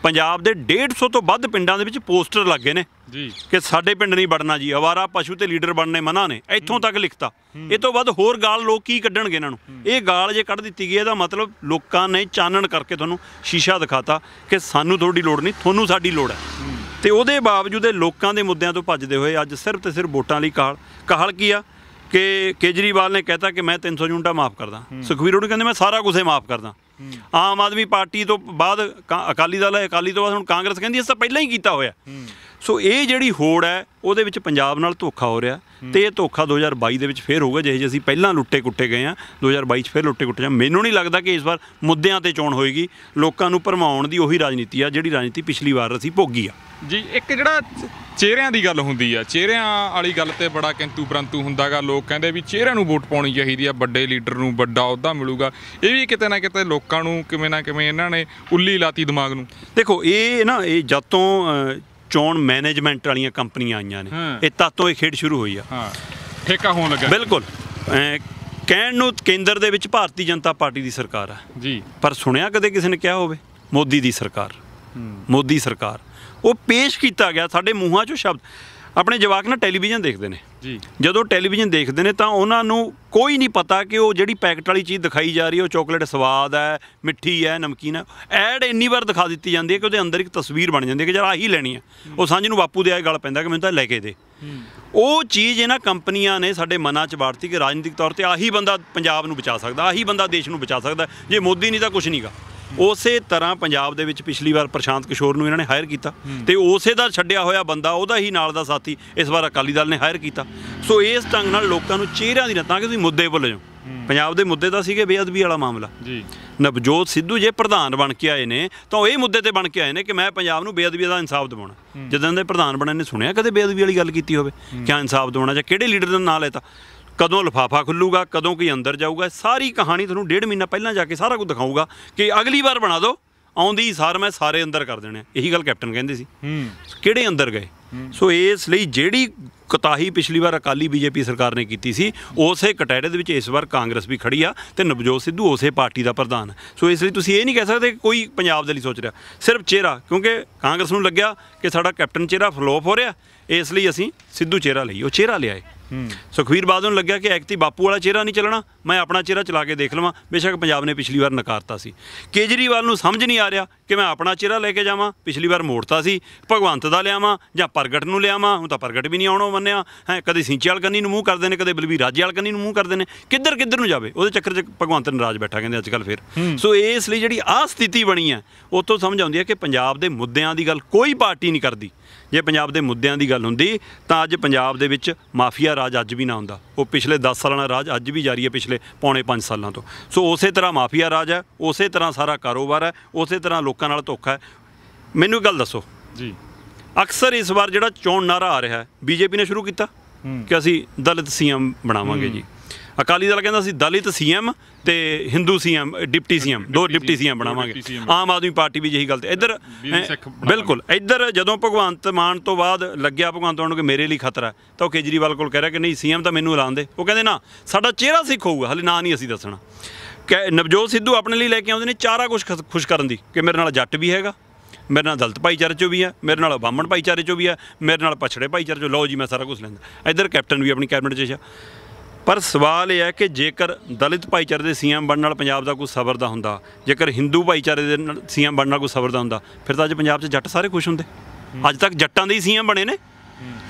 ਪੰਜਾਬ ਦੇ 150 ਤੋਂ ਵੱਧ ਪਿੰਡਾਂ ਦੇ ਵਿੱਚ ਪੋਸਟਰ ਲੱਗੇ ਨੇ ਜੀ ਕਿ ਸਾਡੇ ਪਿੰਡ ਨਹੀਂ ਵੜਨਾ ਜੀ ਅਵਾਰਾ ਪਸ਼ੂ ਤੇ ਲੀਡਰ ਬਣਨੇ ਮਨਾ ਨੇ ਇੱਥੋਂ ਤੱਕ ਲਿਖਤਾ ਇਹ ਤੋਂ ਵੱਧ ਹੋਰ ਗਾਲ ਲੋਕ ਕੀ ਕੱਢਣਗੇ ਇਹਨਾਂ ਨੂੰ ਇਹ ਗਾਲ ਜੇ ਕੱਢ ਦਿੱਤੀ ਗਈ ਇਹਦਾ ਮਤਲਬ ਲੋਕਾਂ ਨੇ ਚਾਨਣ ਕਰਕੇ ਤੁਹਾਨੂੰ ਸ਼ੀਸ਼ਾ ਦਿਖਾਤਾ ਕਿ ਸਾਨੂੰ ਤੁਹਾਡੀ ਲੋੜ ਨਹੀਂ ਤੁਹਾਨੂੰ ਸਾਡੀ ਲੋੜ ਹੈ ਤੇ ਉਹਦੇ ਬਾਵਜੂਦ ਇਹ ਲੋਕਾਂ ਦੇ ਮੁੱਦਿਆਂ ਤੋਂ ਭੱਜਦੇ ਹੋਏ ਅੱਜ ਸਿਰਫ ਤੇ ਸਿਰਫ ਵੋਟਾਂ ਲਈ ਕਾਹਲ ਕਾਲ ਕੀ ਆ ਕਿ ਕੇਜਰੀਵਾਲ ਨੇ ਕਹਿਤਾ ਕਿ ਮੈਂ 300 ਜੁੰਡਾ ਮਾਫ ਕਰਦਾ ਸੁਖਵੀਰ ਉਹ ਕਹਿੰਦੇ ਮੈਂ ਸਾਰਾ ਕੁਝ ਮਾਫ ਕਰਦਾ ਆਮ ਆਦਮੀ ਪਾਰਟੀ ਤੋਂ ਬਾਅਦ ਅਕਾਲੀ ਦਲ ਹੈ ਅਕਾਲੀ ਤੋਂ ਬਾਅਦ ਹੁਣ ਕਾਂਗਰਸ ਕਹਿੰਦੀ ਇਸ ਤਾਂ ਪਹਿਲਾਂ ਹੀ ਕੀਤਾ ਹੋਇਆ ਸੋ ਇਹ ਜਿਹੜੀ ਹੋੜ ਹੈ ਉਹਦੇ ਵਿੱਚ ਪੰਜਾਬ ਨਾਲ ਧੋਖਾ ਹੋ ਰਿਹਾ ਤੇ ਇਹ ਧੋਖਾ 2022 ਦੇ ਵਿੱਚ ਫੇਰ ਹੋਊਗਾ ਜਿਹੇ ਜਿਹੇ ਅਸੀਂ ਪਹਿਲਾਂ ਲੁੱਟੇ ਕੁੱਟੇ ਗਏ ਆ 2022 ਚ ਫੇਰ ਲੁੱਟੇ ਕੁੱਟੇ ਜਾ ਮੈਨੂੰ ਨਹੀਂ ਲੱਗਦਾ ਕਿ ਇਸ ਵਾਰ ਮੁੱਦਿਆਂ ਤੇ ਚੋਣ ਹੋਏਗੀ ਲੋਕਾਂ ਨੂੰ ਭਰਮਾਉਣ ਦੀ ਉਹੀ ਰਾਜਨੀਤੀ ਆ ਜਿਹੜੀ ਰਾਜਨੀਤੀ ਪਿਛਲੀ ਵਾਰ ਅਸੀਂ ਭੋਗੀ ਆ ਜੀ ਇੱਕ ਜਿਹੜਾ ਚਿਹਰਿਆਂ ਦੀ ਗੱਲ ਹੁੰਦੀ ਆ ਚਿਹਰਿਆਂ ਵਾਲੀ ਗੱਲ ਤੇ ਬੜਾ ਕਿੰਤੂ ਪਰੰਤੂ ਹੁੰਦਾਗਾ ਲੋਕ ਕਹਿੰਦੇ ਵੀ ਚਿਹਰਿਆਂ ਨੂੰ ਵੋਟ ਪਾਉਣੀ ਚਾਹੀਦੀ ਆ ਵੱਡੇ ਲੀਡਰ ਨੂੰ ਵੱਡਾ ਅਹੁਦਾ ਮਿਲੂਗਾ ਇਹ ਵੀ ਕਿਤੇ ਨਾ ਕਿਤੇ ਲੋਕਾਂ ਨੂੰ ਕਿਵੇਂ ਨਾ ਕਿਵੇਂ ਇਹਨਾਂ ਨੇ ਉੱਲੀ ਲਾਤੀ ਦਿਮਾਗ ਨੂੰ ਦੇਖੋ ਇਹ ਨਾ ਇਹ ਜਦ ਤੋਂ ਚੋਣ ਮੈਨੇਜਮੈਂਟ ਵਾਲੀਆਂ ਕੰਪਨੀਆਂ ਆਈਆਂ ਨੇ ਇਹ ਤਾਤੋਂ ਇਹ ਖੇਡ ਸ਼ੁਰੂ ਹੋਈ ਆ ਹਾਂ ਠੇਕਾ ਹੋਣ ਲੱਗਾ ਬਿਲਕੁਲ ਕਹਿਣ ਨੂੰ ਕੇਂਦਰ ਦੇ ਵਿੱਚ ਭਾਰਤੀ ਜਨਤਾ ਪਾਰਟੀ ਦੀ ਸਰਕਾਰ ਆ ਜੀ ਪਰ ਸੁਣਿਆ ਕਦੇ ਕਿਸੇ ਨੇ ਕਿਹਾ ਹੋਵੇ ਮੋਦੀ ਦੀ ਸਰਕਾਰ ਮੋਦੀ ਸਰਕਾਰ ਉਹ ਪੇਸ਼ ਕੀਤਾ ਗਿਆ ਸਾਡੇ ਮੂੰਹਾਂ 'ਚੋਂ ਸ਼ਬਦ ਆਪਣੇ ਜਵਾਕ ਨਾ ਟੈਲੀਵਿਜ਼ਨ ਦੇਖਦੇ ਨੇ ਜੀ ਜਦੋਂ ਟੈਲੀਵਿਜ਼ਨ ਦੇਖਦੇ ਨੇ ਤਾਂ ਉਹਨਾਂ ਨੂੰ ਕੋਈ ਨਹੀਂ ਪਤਾ ਕਿ ਉਹ ਜਿਹੜੀ ਪੈਕਟ ਵਾਲੀ ਚੀਜ਼ ਦਿਖਾਈ ਜਾ ਰਹੀ ਹੈ ਉਹ ਚਾਕਲੇਟ ਸਵਾਦ ਹੈ ਮਿੱਠੀ ਹੈ ਨਮਕੀਨ ਹੈ ਐਡ ਇੰਨੀ ਵਾਰ ਦਿਖਾ ਦਿੱਤੀ ਜਾਂਦੀ ਹੈ ਕਿ ਉਹਦੇ ਅੰਦਰ ਇੱਕ ਤਸਵੀਰ ਬਣ ਜਾਂਦੀ ਹੈ ਕਿ ਯਾਰ ਆਹੀ ਲੈਣੀ ਹੈ ਉਹ ਸਾਂਝ ਨੂੰ ਬਾਪੂ ਦੇ ਆਏ ਗੱਲ ਪੈਂਦਾ ਕਿ ਮੈਨੂੰ ਤਾਂ ਲੈ ਕੇ ਦੇ ਉਹ ਚੀਜ਼ ਇਹਨਾਂ ਕੰਪਨੀਆਂ ਨੇ ਸਾਡੇ ਮਨਾਂ 'ਚ ਵਾਰਤੀ ਕਿ ਰਾਜਨੀਤਿਕ ਤੌਰ ਤੇ ਆਹੀ ਬੰਦਾ ਪੰਜਾਬ ਨੂੰ ਬਚਾ ਸਕਦਾ ਆਹੀ ਬੰਦਾ ਦੇਸ਼ ਨੂੰ ਬਚਾ ਸਕਦਾ ਜੇ ਮੋਦੀ ਨਹੀਂ ਤਾਂ ਕੁਝ ਨਹੀਂਗਾ ਉਸੇ ਤਰ੍ਹਾਂ ਪੰਜਾਬ ਦੇ ਵਿੱਚ ਪਿਛਲੀ ਵਾਰ ਪ੍ਰਸ਼ਾਂਤ ਕਿਸ਼ੋਰ ਨੂੰ ਇਹਨਾਂ ਨੇ ਹਾਇਰ ਕੀਤਾ ਤੇ ਉਸੇ ਦਾ ਛੱਡਿਆ ਹੋਇਆ ਬੰਦਾ ਉਹਦਾ ਹੀ ਨਾਲ ਦਾ ਸਾਥੀ ਇਸ ਵਾਰ ਅਕਾਲੀ ਦਲ ਨੇ ਹਾਇਰ ਕੀਤਾ ਸੋ ਇਸ ਢੰਗ ਨਾਲ ਲੋਕਾਂ ਨੂੰ ਚਿਹਰਿਆਂ ਦੀ ਨਾ ਤਾਂ ਕਿ ਤੁਸੀਂ ਮੁੱਦੇ ਭੁੱਲ ਜਾਓ ਪੰਜਾਬ ਦੇ ਮੁੱਦੇ ਤਾਂ ਸੀਗੇ ਬੇਅਦਬੀ ਵਾਲਾ ਮਾਮਲਾ ਜੀ ਨਵਜੋਤ ਸਿੱਧੂ ਜੇ ਪ੍ਰਧਾਨ ਬਣ ਕੇ ਆਏ ਨੇ ਤਾਂ ਉਹ ਇਹ ਮੁੱਦੇ ਤੇ ਬਣ ਕੇ ਆਏ ਨੇ ਕਿ ਮੈਂ ਪੰਜਾਬ ਨੂੰ ਬੇਅਦਬੀ ਦਾ ਇਨਸਾਫ ਦਿਵਾਉਣਾ ਜਦੋਂ ਦੇ ਪ੍ਰਧਾਨ ਬਣਨ ਨੇ ਸੁਣਿਆ ਕਦੇ ਬੇਅਦਬੀ ਵਾਲੀ ਗੱਲ ਕੀਤੀ ਹੋਵੇ ਕਿ ਇਨਸਾਫ ਦਿਵਾਉਣਾ ਜਾਂ ਕਿਹੜੇ ਲੀਡਰ ਦਾ ਨਾਂ ਲੈਤਾ ਕਦੋਂ ਲਫਾਫਾ ਖੁੱਲੂਗਾ ਕਦੋਂ ਕੀ ਅੰਦਰ ਜਾਊਗਾ ਸਾਰੀ ਕਹਾਣੀ ਤੁਹਾਨੂੰ ਡੇਢ ਮਹੀਨਾ ਪਹਿਲਾਂ ਜਾ ਕੇ ਸਾਰਾ ਕੁਝ ਦਿਖਾਊਗਾ ਕਿ ਅਗਲੀ ਵਾਰ ਬਣਾ ਦਿਓ ਆਉਂਦੀ ਸਾਰ ਮੈਂ ਸਾਰੇ ਅੰਦਰ ਕਰ ਦੇਣੇ ਇਹੀ ਗੱਲ ਕੈਪਟਨ ਕਹਿੰਦੇ ਸੀ ਹੂੰ ਕਿਹੜੇ ਅੰਦਰ ਗਏ ਸੋ ਇਸ ਲਈ ਜਿਹੜੀ ਕਤਾਹੀ ਪਿਛਲੀ ਵਾਰ ਅਕਾਲੀ ਬੀਜੇਪੀ ਸਰਕਾਰ ਨੇ ਕੀਤੀ ਸੀ ਉਸੇ ਕਟਹਿਰੇ ਦੇ ਵਿੱਚ ਇਸ ਵਾਰ ਕਾਂਗਰਸ ਵੀ ਖੜੀ ਆ ਤੇ ਨਵਜੋਤ ਸਿੱਧੂ ਉਸੇ ਪਾਰਟੀ ਦਾ ਪ੍ਰਧਾਨ ਸੋ ਇਸ ਲਈ ਤੁਸੀਂ ਇਹ ਨਹੀਂ ਕਹਿ ਸਕਦੇ ਕੋਈ ਪੰਜਾਬ ਦੇ ਲਈ ਸੋਚ ਰਿਹਾ ਸਿਰਫ ਚਿਹਰਾ ਕਿਉਂਕਿ ਕਾਂਗਰਸ ਨੂੰ ਲੱਗਿਆ ਕਿ ਸਾਡਾ ਕੈਪਟਨ ਚਿਹਰਾ ਫਲੋਪ ਹੋ ਰਿਹਾ ਇਸ ਲਈ ਅਸੀਂ ਸਿੱਧੂ ਚਿਹਰਾ ਲਈ ਉਹ ਚਿਹਰਾ ਲਿਆਏ ਸੁਖਵੀਰ ਬਾਦਲ ਨੂੰ ਲੱਗਿਆ ਕਿ ਐਕਤੀ ਬਾਪੂ ਵਾਲਾ ਚਿਹਰਾ ਨਹੀਂ ਚੱਲਣਾ ਮੈਂ ਆਪਣਾ ਚਿਹਰਾ ਚਲਾ ਕੇ ਦੇਖ ਲਵਾਂ ਬੇਸ਼ੱਕ ਪੰਜਾਬ ਨੇ ਪਿਛਲੀ ਵਾਰ ਨਕਾਰਤਾ ਸੀ ਕੇਜਰੀਵਾਲ ਨੂੰ ਸਮਝ ਨਹੀਂ ਆ ਰਿਹਾ ਕਿ ਮੈਂ ਆਪਣਾ ਚਿਹਰਾ ਲੈ ਕੇ ਜਾਵਾਂ ਪਿਛਲੀ ਵਾਰ ਮੋੜਤਾ ਸੀ ਭਗਵੰਤ ਦਾ ਲਿਆਵਾਂ ਜਾਂ ਪ੍ਰਗਟ ਨੂੰ ਲਿਆਵਾਂ ਹੁਣ ਤਾਂ ਪ੍ਰਗਟ ਵੀ ਨਹੀਂ ਆਉਣੋ ਮੰਨਿਆ ਹੈ ਕਦੇ ਸਿੰਚੀ ਵਾਲ ਕੰਨੀ ਨੂੰ ਮੂੰਹ ਕਰਦੇ ਨੇ ਕਦੇ ਬਲਬੀ ਰਾਜੇ ਵਾਲ ਕੰਨੀ ਨੂੰ ਮੂੰਹ ਕਰਦੇ ਨੇ ਕਿੱਧਰ ਕਿੱਧਰ ਨੂੰ ਜਾਵੇ ਉਹਦੇ ਚੱਕਰ 'ਚ ਭਗਵੰਤ ਨਰਾਜ ਬੈਠਾ ਕਹਿੰਦੇ ਅੱਜ ਕੱਲ ਫਿਰ ਸੋ ਇਸ ਲਈ ਜਿਹੜੀ ਆ ਸਥਿਤੀ ਬਣੀ ਹੈ ਉਤੋਂ ਸਮਝ ਆਉਂਦੀ ਹੈ ਕਿ ਪੰਜਾਬ ਦੇ ਮੁੱਦਿਆਂ ਦੀ ਗੱਲ ਕੋਈ ਪਾਰਟੀ ਨਹੀਂ ਕਰਦੀ ਜੇ ਪੰਜਾਬ ਦੇ ਮੁੱਦਿਆਂ ਦੀ ਗੱਲ ਹੁੰਦੀ ਤਾਂ ਅੱਜ ਪੰਜਾਬ ਦੇ ਵਿੱਚ ਮਾਫੀਆ ਰਾਜ ਅੱਜ ਵੀ ਨਾ ਹੁੰਦਾ ਉਹ ਪਿਛਲੇ 10 ਸਾਲਾਂ ਦਾ ਰਾਜ ਅੱਜ ਵੀ ਜਾਰੀ ਹੈ ਪਿਛਲੇ ਪੌਣੇ 5 ਸਾਲਾਂ ਤੋਂ ਸੋ ਉਸੇ ਤਰ੍ਹਾਂ ਮਾਫੀਆ ਰਾਜ ਹੈ ਉਸੇ ਤਰ੍ਹਾਂ ਸਾਰਾ ਕਾਰੋਬਾਰ ਹੈ ਉਸੇ ਤਰ੍ਹਾਂ ਲੋਕਾਂ ਨਾਲ ਧੋਖਾ ਹੈ ਮੈਨੂੰ ਗੱਲ ਦੱਸੋ ਜੀ ਅਕਸਰ ਇਸ ਵਾਰ ਜਿਹੜਾ ਚੋਣ ਨਾਰਾ ਆ ਰਿਹਾ ਹੈ ਬੀਜੇਪੀ ਨੇ ਸ਼ੁਰੂ ਕੀਤਾ ਕਿ ਅਸੀਂ ਦਲਿਤ ਸੀਐਮ ਬਣਾਵਾਂਗੇ ਜੀ ਅਕਾਲੀ ਦਲ ਕਹਿੰਦਾ ਸੀ ਦਲਿਤ ਸੀਐਮ ਤੇ ਹਿੰਦੂ ਸੀਐਮ ਡਿਪਟੀ ਸੀਐਮ ਦੋ ਡਿਪਟੀ ਸੀਐਮ ਬਣਾਵਾਂਗੇ ਆਮ ਆਦਮੀ ਪਾਰਟੀ ਵੀ ਇਹੀ ਗੱਲ ਤੇ ਇੱਧਰ ਬਿਲਕੁਲ ਇੱਧਰ ਜਦੋਂ ਭਗਵੰਤ ਮਾਨ ਤੋਂ ਬਾਅਦ ਲੱਗਿਆ ਭਗਵੰਤ ਮਾਨ ਨੂੰ ਕਿ ਮੇਰੇ ਲਈ ਖਤਰਾ ਤਾਂ ਉਹ ਕੇਜਰੀਵਾਲ ਕੋਲ ਕਹਿ ਰਿਹਾ ਕਿ ਨਹੀਂ ਸੀਐਮ ਤਾਂ ਮੈਨੂੰ ਐਲਾਨ ਦੇ ਉਹ ਕਹਿੰਦੇ ਨਾ ਸਾਡਾ ਚਿਹਰਾ ਸਿੱਖ ਹੋਊਗਾ ਹਲੇ ਨਾਂ ਨਹੀਂ ਅਸੀਂ ਦੱਸਣਾ ਨਵਜੋਤ ਸਿੱਧੂ ਆਪਣੇ ਲਈ ਲੈ ਕੇ ਆਉਂਦੇ ਨੇ ਚਾਰਾ ਕੁਝ ਖੁਸ਼ ਕਰਨ ਦੀ ਕਿ ਮੇਰੇ ਨਾਲ ਜੱਟ ਵੀ ਹੈਗਾ ਮੇਰੇ ਨਾਲ ਦਲਤ ਭਾਈਚਾਰੇ ਚੋਂ ਵੀ ਆ ਮੇਰੇ ਨਾਲ ਬਾਹਮਣ ਭਾਈਚਾਰੇ ਚੋਂ ਵੀ ਆ ਮੇਰੇ ਨਾਲ ਪਛੜੇ ਭਾਈਚਾਰੇ ਚੋਂ ਲਓ ਜੀ ਮੈਂ ਸਾਰਾ ਕੁਝ ਲੈਂਦਾ ਇੱਧਰ ਕੈਪਟਨ ਵੀ ਆਪਣੀ ਕੈਬਨਟ 'ਚ ਆ ਪਰ ਸਵਾਲ ਇਹ ਹੈ ਕਿ ਜੇਕਰ ਦਲਿਤ ਭਾਈਚਾਰੇ ਦੇ ਸੀਐਮ ਬਣਨ ਨਾਲ ਪੰਜਾਬ ਦਾ ਕੋਈ ਸਬਰ ਦਾ ਹੁੰਦਾ ਜੇਕਰ ਹਿੰਦੂ ਭਾਈਚਾਰੇ ਦੇ ਸੀਐਮ ਬਣਨ ਨਾਲ ਕੋਈ ਸਬਰ ਦਾ ਹੁੰਦਾ ਫਿਰ ਤਾਂ ਅੱਜ ਪੰਜਾਬ 'ਚ ਜੱਟ ਸਾਰੇ ਖੁਸ਼ ਹੁੰਦੇ ਅੱਜ ਤੱਕ ਜੱਟਾਂ ਦੇ ਹੀ ਸੀਐਮ ਬਣੇ ਨੇ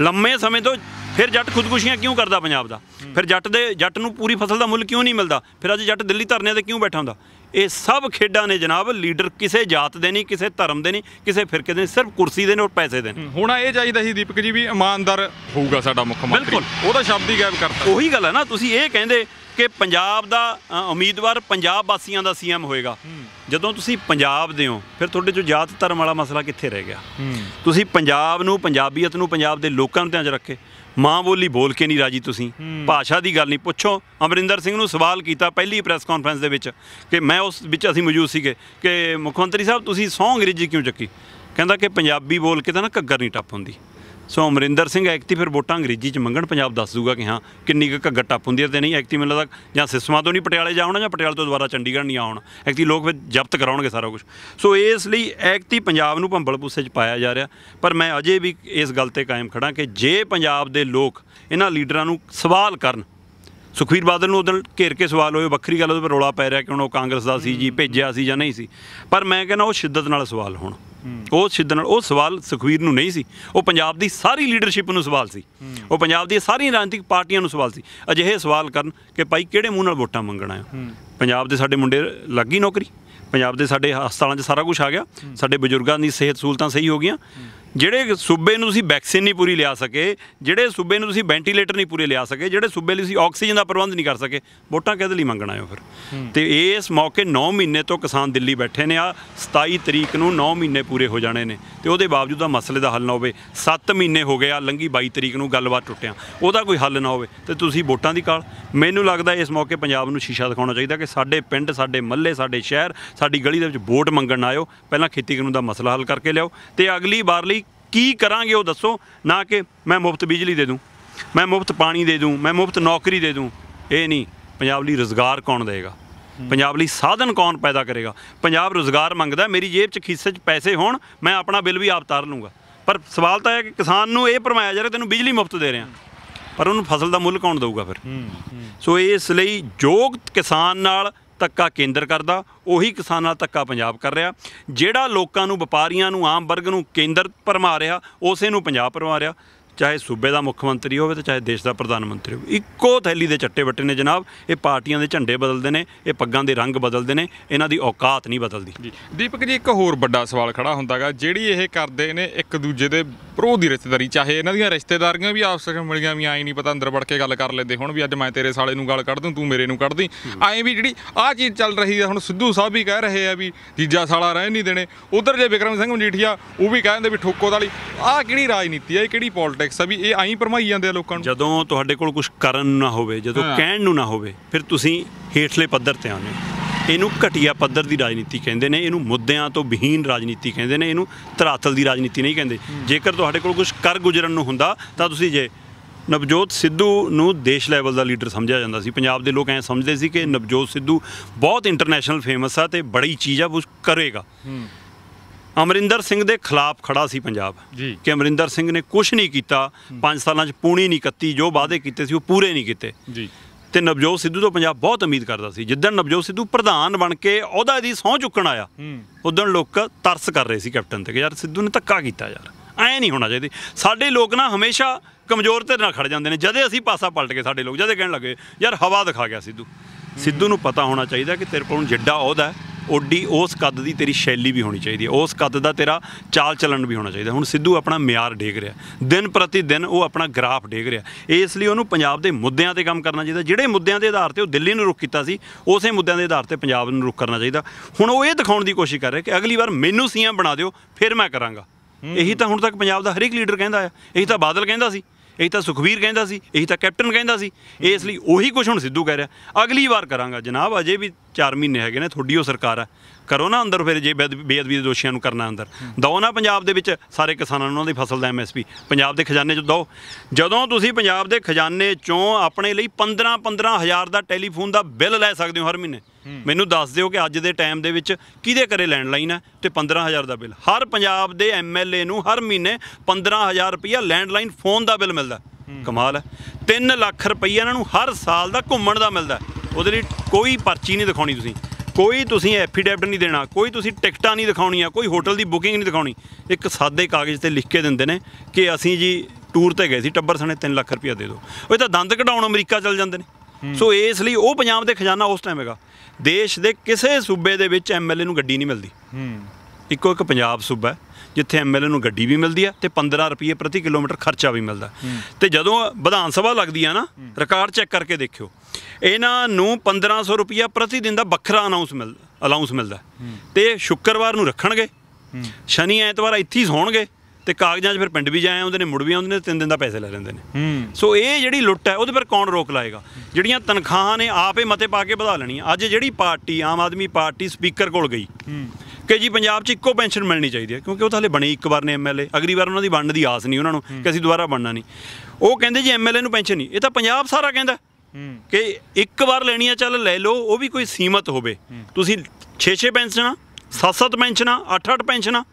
ਲੰਮੇ ਸਮੇਂ ਤੋਂ ਫਿਰ ਜੱਟ ਖੁਦਕੁਸ਼ੀਆਂ ਕਿਉਂ ਕਰਦਾ ਪੰਜਾਬ ਦਾ ਫਿਰ ਜੱਟ ਦੇ ਜੱਟ ਨੂੰ ਪੂਰੀ ਫਸਲ ਦਾ ਮੁੱਲ ਕਿਉਂ ਨਹੀਂ ਮਿਲਦਾ ਫਿਰ ਅੱਜ ਜੱਟ ਦਿੱਲੀ ਧਰਨੇ ਤੇ ਕਿਉਂ ਬੈਠਾ ਹੁੰਦਾ ਇਹ ਸਭ ਖੇਡਾਂ ਨੇ ਜਨਾਬ ਲੀਡਰ ਕਿਸੇ ਜਾਤ ਦੇ ਨਹੀਂ ਕਿਸੇ ਧਰਮ ਦੇ ਨਹੀਂ ਕਿਸੇ ਫਿਰਕੇ ਦੇ ਨਹੀਂ ਸਿਰਫ ਕੁਰਸੀ ਦੇ ਨੇ ਔਰ ਪੈਸੇ ਦੇ ਨੇ ਹੁਣ ਇਹ ਚਾਹੀਦਾ ਸੀ ਦੀਪਕ ਜੀ ਵੀ ਇਮਾਨਦਾਰ ਹੋਊਗਾ ਸਾਡਾ ਮੁੱਖ ਮੰਤਰੀ ਬਿਲਕੁਲ ਉਹਦਾ ਸ਼ਬਦ ਹੀ ਗਾਇਬ ਕਰਤਾ ਉਹੀ ਗੱਲ ਹੈ ਨਾ ਤੁਸੀਂ ਇਹ ਕਹਿੰਦੇ ਕਿ ਪੰਜਾਬ ਦਾ ਉਮੀਦਵਾਰ ਪੰਜਾਬ ਵਾਸੀਆਂ ਦਾ ਸੀਐਮ ਹੋਏਗਾ ਜਦੋਂ ਤੁਸੀਂ ਪੰਜਾਬ ਦੇ ਹੋ ਫਿਰ ਤੁਹਾਡੇ ਜੋ ਜਾਤ ਧਰਮ ਵਾਲਾ ਮਸਲਾ ਕਿੱਥੇ ਰਹਿ ਗਿਆ ਤੁਸੀਂ ਪੰਜਾਬ ਨੂੰ ਪੰਜਾਬੀਅਤ ਨੂੰ ਪੰਜਾਬ ਦੇ ਲੋਕਾਂ ਨੂੰ ਧਿਆਨ 'ਚ ਰੱਖੇ ਮਾਂ ਬੋਲੀ ਬੋਲ ਕੇ ਨਹੀਂ ਰਾਜੀ ਤੁਸੀਂ ਭਾਸ਼ਾ ਦੀ ਗੱਲ ਨਹੀਂ ਪੁੱਛੋ ਅਮਰਿੰਦਰ ਸਿੰਘ ਨੂੰ ਸਵਾਲ ਕੀਤਾ ਪਹਿਲੀ ਪ੍ਰੈਸ ਕਾਨਫਰੰਸ ਦੇ ਵਿੱਚ ਕਿ ਮੈਂ ਉਸ ਵਿੱਚ ਅਸੀਂ ਮੌਜੂਦ ਸੀਗੇ ਕਿ ਮੁੱਖ ਮੰਤਰੀ ਸਾਹਿਬ ਤੁਸੀਂ ਸੌ ਅੰਗਰੇਜ਼ੀ ਕਿਉਂ ਚੱਕੀ ਕਹਿੰਦਾ ਕਿ ਪੰਜਾਬੀ ਬੋਲ ਕੇ ਤਾਂ ਨਾ ਘੱਗਰ ਨਹੀਂ ਟੱਪ ਹੁੰਦੀ ਸੋ ਅਮਰਿੰਦਰ ਸਿੰਘ ਐਕਤੀ ਫਿਰ ਵੋਟਾਂ ਅੰਗਰੇਜ਼ੀ ਚ ਮੰਗਣ ਪੰਜਾਬ ਦੱਸ ਦੂਗਾ ਕਿ ਹਾਂ ਕਿੰਨੀ ਕੁ ਘੱਟਾ ਟੱਪ ਤੇ ਨਹੀਂ ਐਕਤੀ ਮੈਨੂੰ ਲੱਗਦਾ ਜਾਂ ਸਿਸਮਾ ਤੋਂ ਨਹੀਂ ਪਟਿਆਲੇ ਜਾਉਣਾ ਜਾਂ ਪਟਿਆਲੇ ਤੋਂ ਦੁਬਾਰਾ ਚੰਡੀਗੜ੍ਹ ਨਹੀਂ ਆਉਣਾ ਐਕਤੀ ਲੋਕ ਫਿਰ ਜ਼ਬਤ ਕਰਾਉਣਗੇ ਸਾਰਾ ਕੁਝ ਸੋ ਇਸ ਲਈ ਐਕਤੀ ਪੰਜਾਬ ਨੂੰ ਭੰਬਲ ਪੂਸੇ ਚ ਪਾਇਆ ਜਾ ਰਿਹਾ ਪਰ ਮੈਂ ਅਜੇ ਵੀ ਇਸ ਗੱਲ ਤੇ ਕਾਇਮ ਖੜਾ ਕਿ ਜੇ ਪੰਜਾਬ ਦੇ ਲੋਕ ਇਹਨਾਂ ਲੀਡਰਾਂ ਨੂੰ ਸਵਾਲ ਕਰਨ ਸੁਖਵੀਰ ਬਾਦਲ ਨੂੰ ਉਦੋਂ ਘੇਰ ਕੇ ਸਵਾਲ ਹੋਏ ਵੱਖਰੀ ਗੱਲ ਉਹਦੇ ਪਰ ਰੋਲਾ ਪੈ ਰਿਹਾ ਕਿ ਹੁਣ ਉਹ ਕਾਂਗਰਸ ਦਾ ਸੀ ਜੀ ਭੇਜਿਆ ਸੀ ਜਾਂ ਨਹੀਂ ਸੀ ਪਰ ਮੈਂ ਕਹਿੰਦਾ ਉਹ ਸ਼ਿੱਦਤ ਨਾਲ ਸਵਾਲ ਹੋਣ ਉਹ ਸ਼ਿੱਦਤ ਨਾਲ ਉਹ ਸਵਾਲ ਸੁਖਵੀਰ ਨੂੰ ਨਹੀਂ ਸੀ ਉਹ ਪੰਜਾਬ ਦੀ ਸਾਰੀ ਲੀਡਰਸ਼ਿਪ ਨੂੰ ਸਵਾਲ ਸੀ ਉਹ ਪੰਜਾਬ ਦੀ ਸਾਰੀ ਰਾਜਨੀਤਿਕ ਪਾਰਟੀਆਂ ਨੂੰ ਸਵਾਲ ਸੀ ਅਜਿਹੇ ਸਵਾਲ ਕਰਨ ਕਿ ਭਾਈ ਕਿਹੜੇ ਮੂੰਹ ਨਾਲ ਵੋਟਾਂ ਮੰਗਣਾ ਆ ਪੰਜਾਬ ਦੇ ਸਾਡੇ ਮੁੰਡੇ ਲੱਗ ਗਈ ਨੌਕਰੀ ਪੰਜਾਬ ਦੇ ਸਾਡੇ ਹਸਪਤਾਲਾਂ 'ਚ ਸਾਰਾ ਕੁਝ ਆ ਗਿਆ ਸਾਡੇ ਬਜ਼ੁਰਗਾਂ ਦੀ ਸਿਹਤ ਸਹੂਲਤਾਂ ਸਹੀ ਹੋ ਗਈਆਂ ਜਿਹੜੇ ਸੂਬੇ ਨੂੰ ਤੁਸੀਂ ਵੈਕਸੀਨ ਨਹੀਂ ਪੂਰੀ ਲਿਆ ਸਕੇ ਜਿਹੜੇ ਸੂਬੇ ਨੂੰ ਤੁਸੀਂ ਵੈਂਟੀਲੇਟਰ ਨਹੀਂ ਪੂਰੇ ਲਿਆ ਸਕੇ ਜਿਹੜੇ ਸੂਬੇ ਲਈ ਤੁਸੀਂ ਆਕਸੀਜਨ ਦਾ ਪ੍ਰਬੰਧ ਨਹੀਂ ਕਰ ਸਕੇ ਵੋਟਾਂ ਕਿਹਦੇ ਲਈ ਮੰਗਣਾ ਆਇਓ ਫਿਰ ਤੇ ਇਸ ਮੌਕੇ 9 ਮਹੀਨੇ ਤੋਂ ਕਿਸਾਨ ਦਿੱਲੀ ਬੈਠੇ ਨੇ ਆ 27 ਤਰੀਕ ਨੂੰ 9 ਮਹੀਨੇ ਪੂਰੇ ਹੋ ਜਾਣੇ ਨੇ ਤੇ ਉਹਦੇ ਬਾਵਜੂਦ ਆ ਮਸਲੇ ਦਾ ਹੱਲ ਨਾ ਹੋਵੇ 7 ਮਹੀਨੇ ਹੋ ਗਏ ਆ ਲੰਗੀ 22 ਤਰੀਕ ਨੂੰ ਗੱਲਬਾਤ ਟੁੱਟਿਆ ਉਹਦਾ ਕੋਈ ਹੱਲ ਨਾ ਹੋਵੇ ਤੇ ਤੁਸੀਂ ਵੋਟਾਂ ਦੀ ਕਾਲ ਮੈਨੂੰ ਲੱਗਦਾ ਇਸ ਮੌਕੇ ਪੰਜਾਬ ਨੂੰ ਸ਼ੀਸ਼ਾ ਦਿਖਾਉਣਾ ਚਾਹੀਦਾ ਕਿ ਸਾਡੇ ਪਿੰਡ ਸਾਡੇ ਮੱਲੇ ਸਾਡੇ ਸ਼ਹਿਰ ਸਾਡੀ ਗਲੀ ਦੇ ਵਿੱਚ ਵੋਟ ਮੰਗਣ ਆਇਓ ਪਹਿਲਾਂ ਖੇਤੀ ਕਾਨੂੰਨ ਦਾ ਮਸਲਾ ਹੱਲ ਕਰਕੇ ਲਿਆਓ ਤੇ ਅਗਲੀ ਵਾਰ ਲਈ ਕੀ ਕਰਾਂਗੇ ਉਹ ਦੱਸੋ ਨਾ ਕਿ ਮੈਂ ਮੁਫਤ ਬਿਜਲੀ ਦੇ ਦੂੰ ਮੈਂ ਮੁਫਤ ਪਾਣੀ ਦੇ ਦੂੰ ਮੈਂ ਮੁਫਤ ਨੌਕਰੀ ਦੇ ਦੂੰ ਇਹ ਨਹੀਂ ਪੰਜਾਬ ਲਈ ਰੋਜ਼ਗਾਰ ਕੌਣ ਦੇਗਾ ਪੰਜਾਬ ਲਈ ਸਾਧਨ ਕੌਣ ਪੈਦਾ ਕਰੇਗਾ ਪੰਜਾਬ ਰੋਜ਼ਗਾਰ ਮੰਗਦਾ ਮੇਰੀ ਜੇਬ 'ਚ ਖੀਸੇ 'ਚ ਪੈਸੇ ਹੋਣ ਮੈਂ ਆਪਣਾ ਬਿੱਲ ਵੀ ਆਪ ਤਾਰ ਲੂੰਗਾ ਪਰ ਸਵਾਲ ਤਾਂ ਹੈ ਕਿ ਕਿਸਾਨ ਨੂੰ ਇਹ ਪਰਮਾਇਆ ਜਾ ਰਿਹਾ ਤੈਨੂੰ ਬਿਜਲੀ ਮੁਫਤ ਦੇ ਰਿਹਾ ਪਰ ਉਹਨੂੰ ਫਸਲ ਦਾ ਮੁੱਲ ਕੌਣ ਦੇਊਗਾ ਫਿਰ ਸੋ ਇਸ ਲਈ ਯੋਗ ਕਿਸਾਨ ਨਾਲ ਤੱਕਾ ਕੇਂਦਰ ਕਰਦਾ ਉਹੀ ਕਿਸਾਨਾਂ ਦਾ ਤੱਕਾ ਪੰਜਾਬ ਕਰ ਰਿਹਾ ਜਿਹੜਾ ਲੋਕਾਂ ਨੂੰ ਵਪਾਰੀਆਂ ਨੂੰ ਆਮ ਵਰਗ ਨੂੰ ਕੇਂਦਰ ਪਰਮਾ ਰਿਹਾ ਉਸੇ ਨੂੰ ਪੰਜਾਬ ਪਰਮਾ ਰਿਹਾ ਚਾਹੇ ਸੂਬੇ ਦਾ ਮੁੱਖ ਮੰਤਰੀ ਹੋਵੇ ਤੇ ਚਾਹੇ ਦੇਸ਼ ਦਾ ਪ੍ਰਧਾਨ ਮੰਤਰੀ ਹੋਵੇ ਇੱਕੋ ਥੈਲੀ ਦੇ ਚੱਟੇ ਵੱਟੇ ਨੇ ਜਨਾਬ ਇਹ ਪਾਰਟੀਆਂ ਦੇ ਝੰਡੇ ਬਦਲਦੇ ਨੇ ਇਹ ਪੱਗਾਂ ਦੇ ਰੰਗ ਬਦਲਦੇ ਨੇ ਇਹਨਾਂ ਦੀ ਔਕਾਤ ਨਹੀਂ ਬਦਲਦੀ ਦੀਪਕ ਜੀ ਇੱਕ ਹੋਰ ਵੱਡਾ ਸਵਾਲ ਖੜਾ ਹੁੰਦਾਗਾ ਜਿਹੜੀ ਇਹ ਕਰਦੇ ਨੇ ਇੱਕ ਦੂਜੇ ਦੇ ਭਰੋ ਦੀ ਰਿਸ਼ਤੇਦਾਰੀ ਚਾਹੇ ਇਹਨਾਂ ਦੀਆਂ ਰਿਸ਼ਤੇਦਾਰੀਆਂ ਵੀ ਆਪਸ ਵਿੱਚ ਮਿਲੀਆਂ ਵੀ ਆਈ ਨਹੀਂ ਪਤਾ ਅੰਦਰ ਵੜ ਕੇ ਗੱਲ ਕਰ ਲੈਂਦੇ ਹੁਣ ਵੀ ਅੱਜ ਮੈਂ ਤੇਰੇ ਸਾਲੇ ਨੂੰ ਗੱਲ ਕੱਢ ਦੂੰ ਤੂੰ ਮੇਰੇ ਨੂੰ ਕੱਢ ਦੀ ਐਂ ਵੀ ਜਿਹੜੀ ਆ ਚੀਜ਼ ਚੱਲ ਰਹੀ ਹੈ ਹੁਣ ਸਿੱਧੂ ਸਾਹਿਬ ਵੀ ਕਹਿ ਰਹੇ ਆ ਵੀ ਜੀਜਾ ਸਾਲਾ ਰਹਿ ਨਹੀਂ ਦੇਣੇ ਉਧਰ ਜੇ ਵਿਕਰਮ ਸਿੰਘ ਮਜੀਠੀਆ ਉਹ ਵੀ ਕਹਿੰਦੇ ਵੀ ਠੋਕੋ ਤਾਲੀ ਆ ਕਿਹੜੀ ਰਾਜਨੀਤੀ ਆ ਇਹ ਕਿਹੜੀ ਪੋਲਿਟਿਕਸ ਆ ਵੀ ਇਹ ਐਂ ਪਰਮਾਈ ਜਾਂਦੇ ਆ ਲੋਕਾਂ ਨੂੰ ਜਦੋਂ ਤੁਹਾਡੇ ਕੋਲ ਕੁਝ ਕਰਨ ਨਾ ਹੋਵੇ ਜਦੋਂ ਕਹਿਣ ਨੂੰ ਨਾ ਹੋਵੇ ਫਿਰ ਤੁਸੀਂ ਹੇਠਲੇ ਪੱਧਰ ਤੇ ਆਉਂਦੇ ਇਹਨੂੰ ਘਟੀਆ ਪੱਧਰ ਦੀ ਰਾਜਨੀਤੀ ਕਹਿੰਦੇ ਨੇ ਇਹਨੂੰ ਮੁੱਦਿਆਂ ਤੋਂ ਵਿਹੀਨ ਰਾਜਨੀਤੀ ਕਹਿੰਦੇ ਨੇ ਇਹਨੂੰ ਧਰਾਤਲ ਦੀ ਰਾਜਨੀਤੀ ਨਹੀਂ ਕਹਿੰਦੇ ਜੇਕਰ ਤੁਹਾਡੇ ਕੋਲ ਕੁਝ ਕਰ ਗੁਜ਼ਰਨ ਨੂੰ ਹੁੰਦਾ ਤਾਂ ਤੁਸੀਂ ਜੇ ਨਵਜੋਤ ਸਿੱਧੂ ਨੂੰ ਦੇਸ਼ ਲੈਵਲ ਦਾ ਲੀਡਰ ਸਮਝਿਆ ਜਾਂਦਾ ਸੀ ਪੰਜਾਬ ਦੇ ਲੋਕ ਐ ਸਮਝਦੇ ਸੀ ਕਿ ਨਵਜੋਤ ਸਿੱਧੂ ਬਹੁਤ ਇੰਟਰਨੈਸ਼ਨਲ ਫੇਮਸ ਆ ਤੇ ਬੜੀ ਚੀਜ਼ ਆ ਉਹ ਕਰੇਗਾ ਅਮਰਿੰਦਰ ਸਿੰਘ ਦੇ ਖਿਲਾਫ ਖੜਾ ਸੀ ਪੰਜਾਬ ਕਿ ਅਮਰਿੰਦਰ ਸਿੰਘ ਨੇ ਕੁਝ ਨਹੀਂ ਕੀਤਾ 5 ਸਾਲਾਂ 'ਚ ਪੂਣੀ ਨਹੀਂ ਕੱਤੀ ਜੋ ਵਾਅਦੇ ਕੀਤੇ ਸੀ ਉਹ ਪੂਰੇ ਨਹੀਂ ਕੀਤੇ ਜੀ ਤੇ ਨਵਜੋਤ ਸਿੱਧੂ ਤੋਂ ਪੰਜਾਬ ਬਹੁਤ ਉਮੀਦ ਕਰਦਾ ਸੀ ਜਿੱਦਣ ਨਵਜੋਤ ਸਿੱਧੂ ਪ੍ਰਧਾਨ ਬਣ ਕੇ ਉਹਦਾ ਦੀ ਸਹੁੰ ਚੁੱਕਣ ਆਇਆ ਉਦੋਂ ਲੋਕ ਤਰਸ ਕਰ ਰਹੇ ਸੀ ਕੈਪਟਨ ਤੇ ਕਿ ਯਾਰ ਸਿੱਧੂ ਨੇ ਧੱਕਾ ਕੀਤਾ ਯਾਰ ਐ ਨਹੀਂ ਹੋਣਾ ਚਾਹੀਦਾ ਸਾਡੇ ਲੋਕ ਨਾ ਹਮੇਸ਼ਾ ਕਮਜ਼ੋਰ ਤੇ ਨਾ ਖੜ ਜਾਂਦੇ ਨੇ ਜਦੇ ਅਸੀਂ ਪਾਸਾ ਪਲਟ ਕੇ ਸਾਡੇ ਲੋਕ ਜਦੇ ਕਹਿਣ ਲੱਗੇ ਯਾਰ ਹਵਾ ਦਿਖਾ ਗਿਆ ਸਿੱਧੂ ਸਿੱਧੂ ਨੂੰ ਪਤਾ ਹੋਣਾ ਚਾਹੀਦਾ ਕਿ ਤੇਰੇ ਕੋਲ ਜਿੱਡਾ ਅਹੁਦਾ ਹੈ ਓਡੀ ਉਸ ਕੱਦ ਦੀ ਤੇਰੀ ਸ਼ੈਲੀ ਵੀ ਹੋਣੀ ਚਾਹੀਦੀ ਹੈ ਉਸ ਕੱਦ ਦਾ ਤੇਰਾ ਚਾਲ ਚੱਲਣ ਵੀ ਹੋਣਾ ਚਾਹੀਦਾ ਹੁਣ ਸਿੱਧੂ ਆਪਣਾ ਮਿਆਰ ਡੇਗ ਰਿਹਾ ਦਿਨ ਪ੍ਰਤੀ ਦਿਨ ਉਹ ਆਪਣਾ ਗ੍ਰਾਫ ਡੇਗ ਰਿਹਾ ਇਸ ਲਈ ਉਹਨੂੰ ਪੰਜਾਬ ਦੇ ਮੁੱਦਿਆਂ ਤੇ ਕੰਮ ਕਰਨਾ ਚਾਹੀਦਾ ਜਿਹੜੇ ਮੁੱਦਿਆਂ ਦੇ ਆਧਾਰ ਤੇ ਉਹ ਦਿੱਲੀ ਨੂੰ ਰੁਕ ਕੀਤਾ ਸੀ ਉਸੇ ਮੁੱਦਿਆਂ ਦੇ ਆਧਾਰ ਤੇ ਪੰਜਾਬ ਨੂੰ ਰੁਕ ਕਰਨਾ ਚਾਹੀਦਾ ਹੁਣ ਉਹ ਇਹ ਦਿਖਾਉਣ ਦੀ ਕੋਸ਼ਿਸ਼ ਕਰ ਰਿਹਾ ਕਿ ਅਗਲੀ ਵਾਰ ਮੈਨੂੰ ਸੀਐਮ ਬਣਾ ਦਿਓ ਫਿਰ ਮੈਂ ਕਰਾਂਗਾ ਇਹੀ ਤਾਂ ਹੁਣ ਤੱਕ ਪੰਜਾਬ ਦਾ ਹਰ ਇੱਕ ਲੀਡਰ ਕਹਿੰਦਾ ਆ ਇਹੀ ਤਾਂ ਬਾਦਲ ਕਹਿੰਦਾ ਸੀ ਇਹ ਤਾਂ ਸੁਖਵੀਰ ਕਹਿੰਦਾ ਸੀ ਇਹੀ ਤਾਂ ਕੈਪਟਨ ਕਹਿੰਦਾ ਸੀ ਇਸ ਲਈ ਉਹੀ ਕੁਝ ਹੁਣ ਸਿੱਧੂ ਕਹਿ ਰਿਹਾ ਅਗਲੀ ਵਾਰ ਕਰਾਂਗਾ ਜਨਾਬ ਅਜੇ ਵੀ 4 ਮਹੀਨੇ ਹੈਗੇ ਨੇ ਤੁਹਾਡੀ ਉਹ ਸਰਕਾਰ ਆ ਕਰੋ ਨਾ ਅੰਦਰ ਫਿਰ ਜੇ ਬੇਅਦਬੀ ਦੇ ਦੋਸ਼ੀਆਂ ਨੂੰ ਕਰਨਾ ਅੰਦਰ ਦੋ ਨਾ ਪੰਜਾਬ ਦੇ ਵਿੱਚ ਸਾਰੇ ਕਿਸਾਨਾਂ ਨੂੰ ਉਹਨਾਂ ਦੀ ਫਸਲ ਦਾ ਐਮਐਸਪੀ ਪੰਜਾਬ ਦੇ ਖਜ਼ਾਨੇ 'ਚ ਦੋ ਜਦੋਂ ਤੁਸੀਂ ਪੰਜਾਬ ਦੇ ਖਜ਼ਾਨੇ 'ਚੋਂ ਆਪਣੇ ਲਈ 15 15000 ਦਾ ਟੈਲੀਫੋਨ ਦਾ ਬਿੱਲ ਲੈ ਸਕਦੇ ਹੋ ਹਰ ਮਹੀਨੇ ਮੈਨੂੰ ਦੱਸ ਦਿਓ ਕਿ ਅੱਜ ਦੇ ਟਾਈਮ ਦੇ ਵਿੱਚ ਕਿਹਦੇ ਘਰੇ ਲੈਂਡਲਾਈਨ ਹੈ ਤੇ 15000 ਦਾ ਬਿੱਲ ਹਰ ਪੰਜਾਬ ਦੇ ਐਮਐਲਏ ਨੂੰ ਹਰ ਮਹੀਨੇ 15000 ਰੁਪਇਆ ਲੈਂਡਲਾਈਨ ਫੋਨ ਦਾ ਬਿੱਲ ਮਿਲਦਾ ਕਮਾਲ ਹੈ 3 ਲੱਖ ਰੁਪਈਆ ਇਹਨਾਂ ਨੂੰ ਹਰ ਸਾਲ ਦਾ ਘੁੰਮਣ ਦਾ ਮਿਲਦਾ ਉਹਦੇ ਲਈ ਕੋਈ ਪਰਚੀ ਨਹੀਂ ਦਿਖਾਉਣੀ ਤੁਸੀਂ ਕੋਈ ਤੁਸੀਂ ਐਫੀਡੈਵਿਟ ਨਹੀਂ ਦੇਣਾ ਕੋਈ ਤੁਸੀਂ ਟਿਕਟਾਂ ਨਹੀਂ ਦਿਖਾਉਣੀਆਂ ਕੋਈ ਹੋਟਲ ਦੀ ਬੁਕਿੰਗ ਨਹੀਂ ਦਿਖਾਉਣੀ ਇੱਕ ਸਾਦੇ ਕਾਗਜ਼ ਤੇ ਲਿਖ ਕੇ ਦਿੰਦੇ ਨੇ ਕਿ ਅਸੀਂ ਜੀ ਟੂਰ ਤੇ ਗਏ ਸੀ ਟੱਬਰ ਸਣੇ 3 ਲੱਖ ਰੁਪਇਆ ਦੇ ਦਿਓ ਉਹ ਤਾਂ ਦੰਦ ਕਢਾਉਣ ਅਮਰੀਕਾ ਚਲ ਜਾਂਦੇ ਨੇ ਸੋ ਇਸ ਲਈ ਉਹ ਪੰਜਾਬ ਦੇ ਖਜ਼ਾਨਾ ਉਸ ਟਾਈਮ ਹੈਗਾ ਦੇਸ਼ ਦੇ ਕਿਸੇ ਸੂਬੇ ਦੇ ਵਿੱਚ ਐਮਐਲਏ ਨੂੰ ਗੱਡੀ ਨਹੀਂ ਮਿਲਦੀ ਇੱਕੋ ਇੱਕ ਪੰਜਾਬ ਸੂਬਾ ਹੈ ਜਿੱਥੇ ਐਮਐਲਏ ਨੂੰ ਗੱਡੀ ਵੀ ਮਿਲਦੀ ਹੈ ਤੇ 15 ਰੁਪਏ ਪ੍ਰਤੀ ਕਿਲੋਮੀਟਰ ਖਰਚਾ ਵੀ ਮਿਲਦਾ ਤੇ ਜਦੋਂ ਵਿਧਾਨ ਸਭਾ ਲੱਗਦੀ ਆ ਨਾ ਰਿਕਾਰਡ ਚੈੱਕ ਕਰਕੇ ਦੇਖਿਓ ਇਹਨਾਂ ਨੂੰ 1500 ਰੁਪਏ ਪ੍ਰਤੀ ਦਿਨ ਦਾ ਵੱਖਰਾ ਅਨਾਉਂਸ ਮਿਲ ਅਲਾਉਂਸ ਮਿਲਦਾ ਤੇ ਸ਼ੁੱਕਰਵਾਰ ਨੂੰ ਰੱਖਣਗੇ ਸ਼ਨੀ ਐਤਵਾਰ ਇੱਥੇ ਹੀ ਸੌਣਗੇ ਤੇ ਕਾਗਜ਼ਾਂ 'ਚ ਫਿਰ ਪਿੰਡ ਵੀ ਜਾਏ ਆਉਂਦੇ ਨੇ ਮੁੜ ਵੀ ਆਉਂਦੇ ਨੇ ਤਿੰਨ ਦਿਨ ਦਾ ਪੈਸੇ ਲੈ ਲੈਂਦੇ ਨੇ ਸੋ ਇਹ ਜਿਹੜੀ ਲੁੱਟ ਹੈ ਉਹਦੇ ਪਰ ਕੌਣ ਰੋਕ ਲਾਏਗਾ ਜਿਹੜੀਆਂ ਤਨਖਾਹਾਂ ਨੇ ਆਪੇ ਮਤੇ ਪਾ ਕੇ ਵਧਾ ਲੈਣੀਆਂ ਅੱਜ ਜਿਹੜੀ party Aam Aadmi party speaker ਕੋਲ ਗਈ ਕਿ ਜੀ ਪੰਜਾਬ 'ਚ ਇੱਕੋ ਪੈਨਸ਼ਨ ਮਿਲਣੀ ਚਾਹੀਦੀ ਹੈ ਕਿਉਂਕਿ ਉਹ ਤਾਂ ਹਲੇ ਬਣੇ ਇੱਕ ਵਾਰ ਨੇ ਐਮਐਲਏ ਅਗਲੀ ਵਾਰ ਉਹਨਾਂ ਦੀ ਬਣਨ ਦੀ ਆਸ ਨਹੀਂ ਉਹਨਾਂ ਨੂੰ ਕਿ ਅਸੀਂ ਦੁਬਾਰਾ ਬਣਨਾ ਨਹੀਂ ਉਹ ਕਹਿੰਦੇ ਜੀ ਐਮਐਲਏ ਨੂੰ ਪੈਨਸ਼ਨ ਨਹੀਂ ਇਹ ਤਾਂ ਪੰਜਾਬ ਸਾਰਾ ਕਹਿੰਦਾ ਕਿ ਇੱਕ ਵਾਰ ਲੈਣੀ ਆ ਚੱਲ ਲੈ ਲਓ ਉਹ ਵੀ ਕੋਈ ਸੀਮਤ ਹੋਵੇ ਤੁਸੀਂ 6-6 ਪੈਨਸ਼ਨਾਂ 7-7 ਪੈਨਸ਼ਨਾਂ 8-8 ਪੈਨਸ਼ਨਾਂ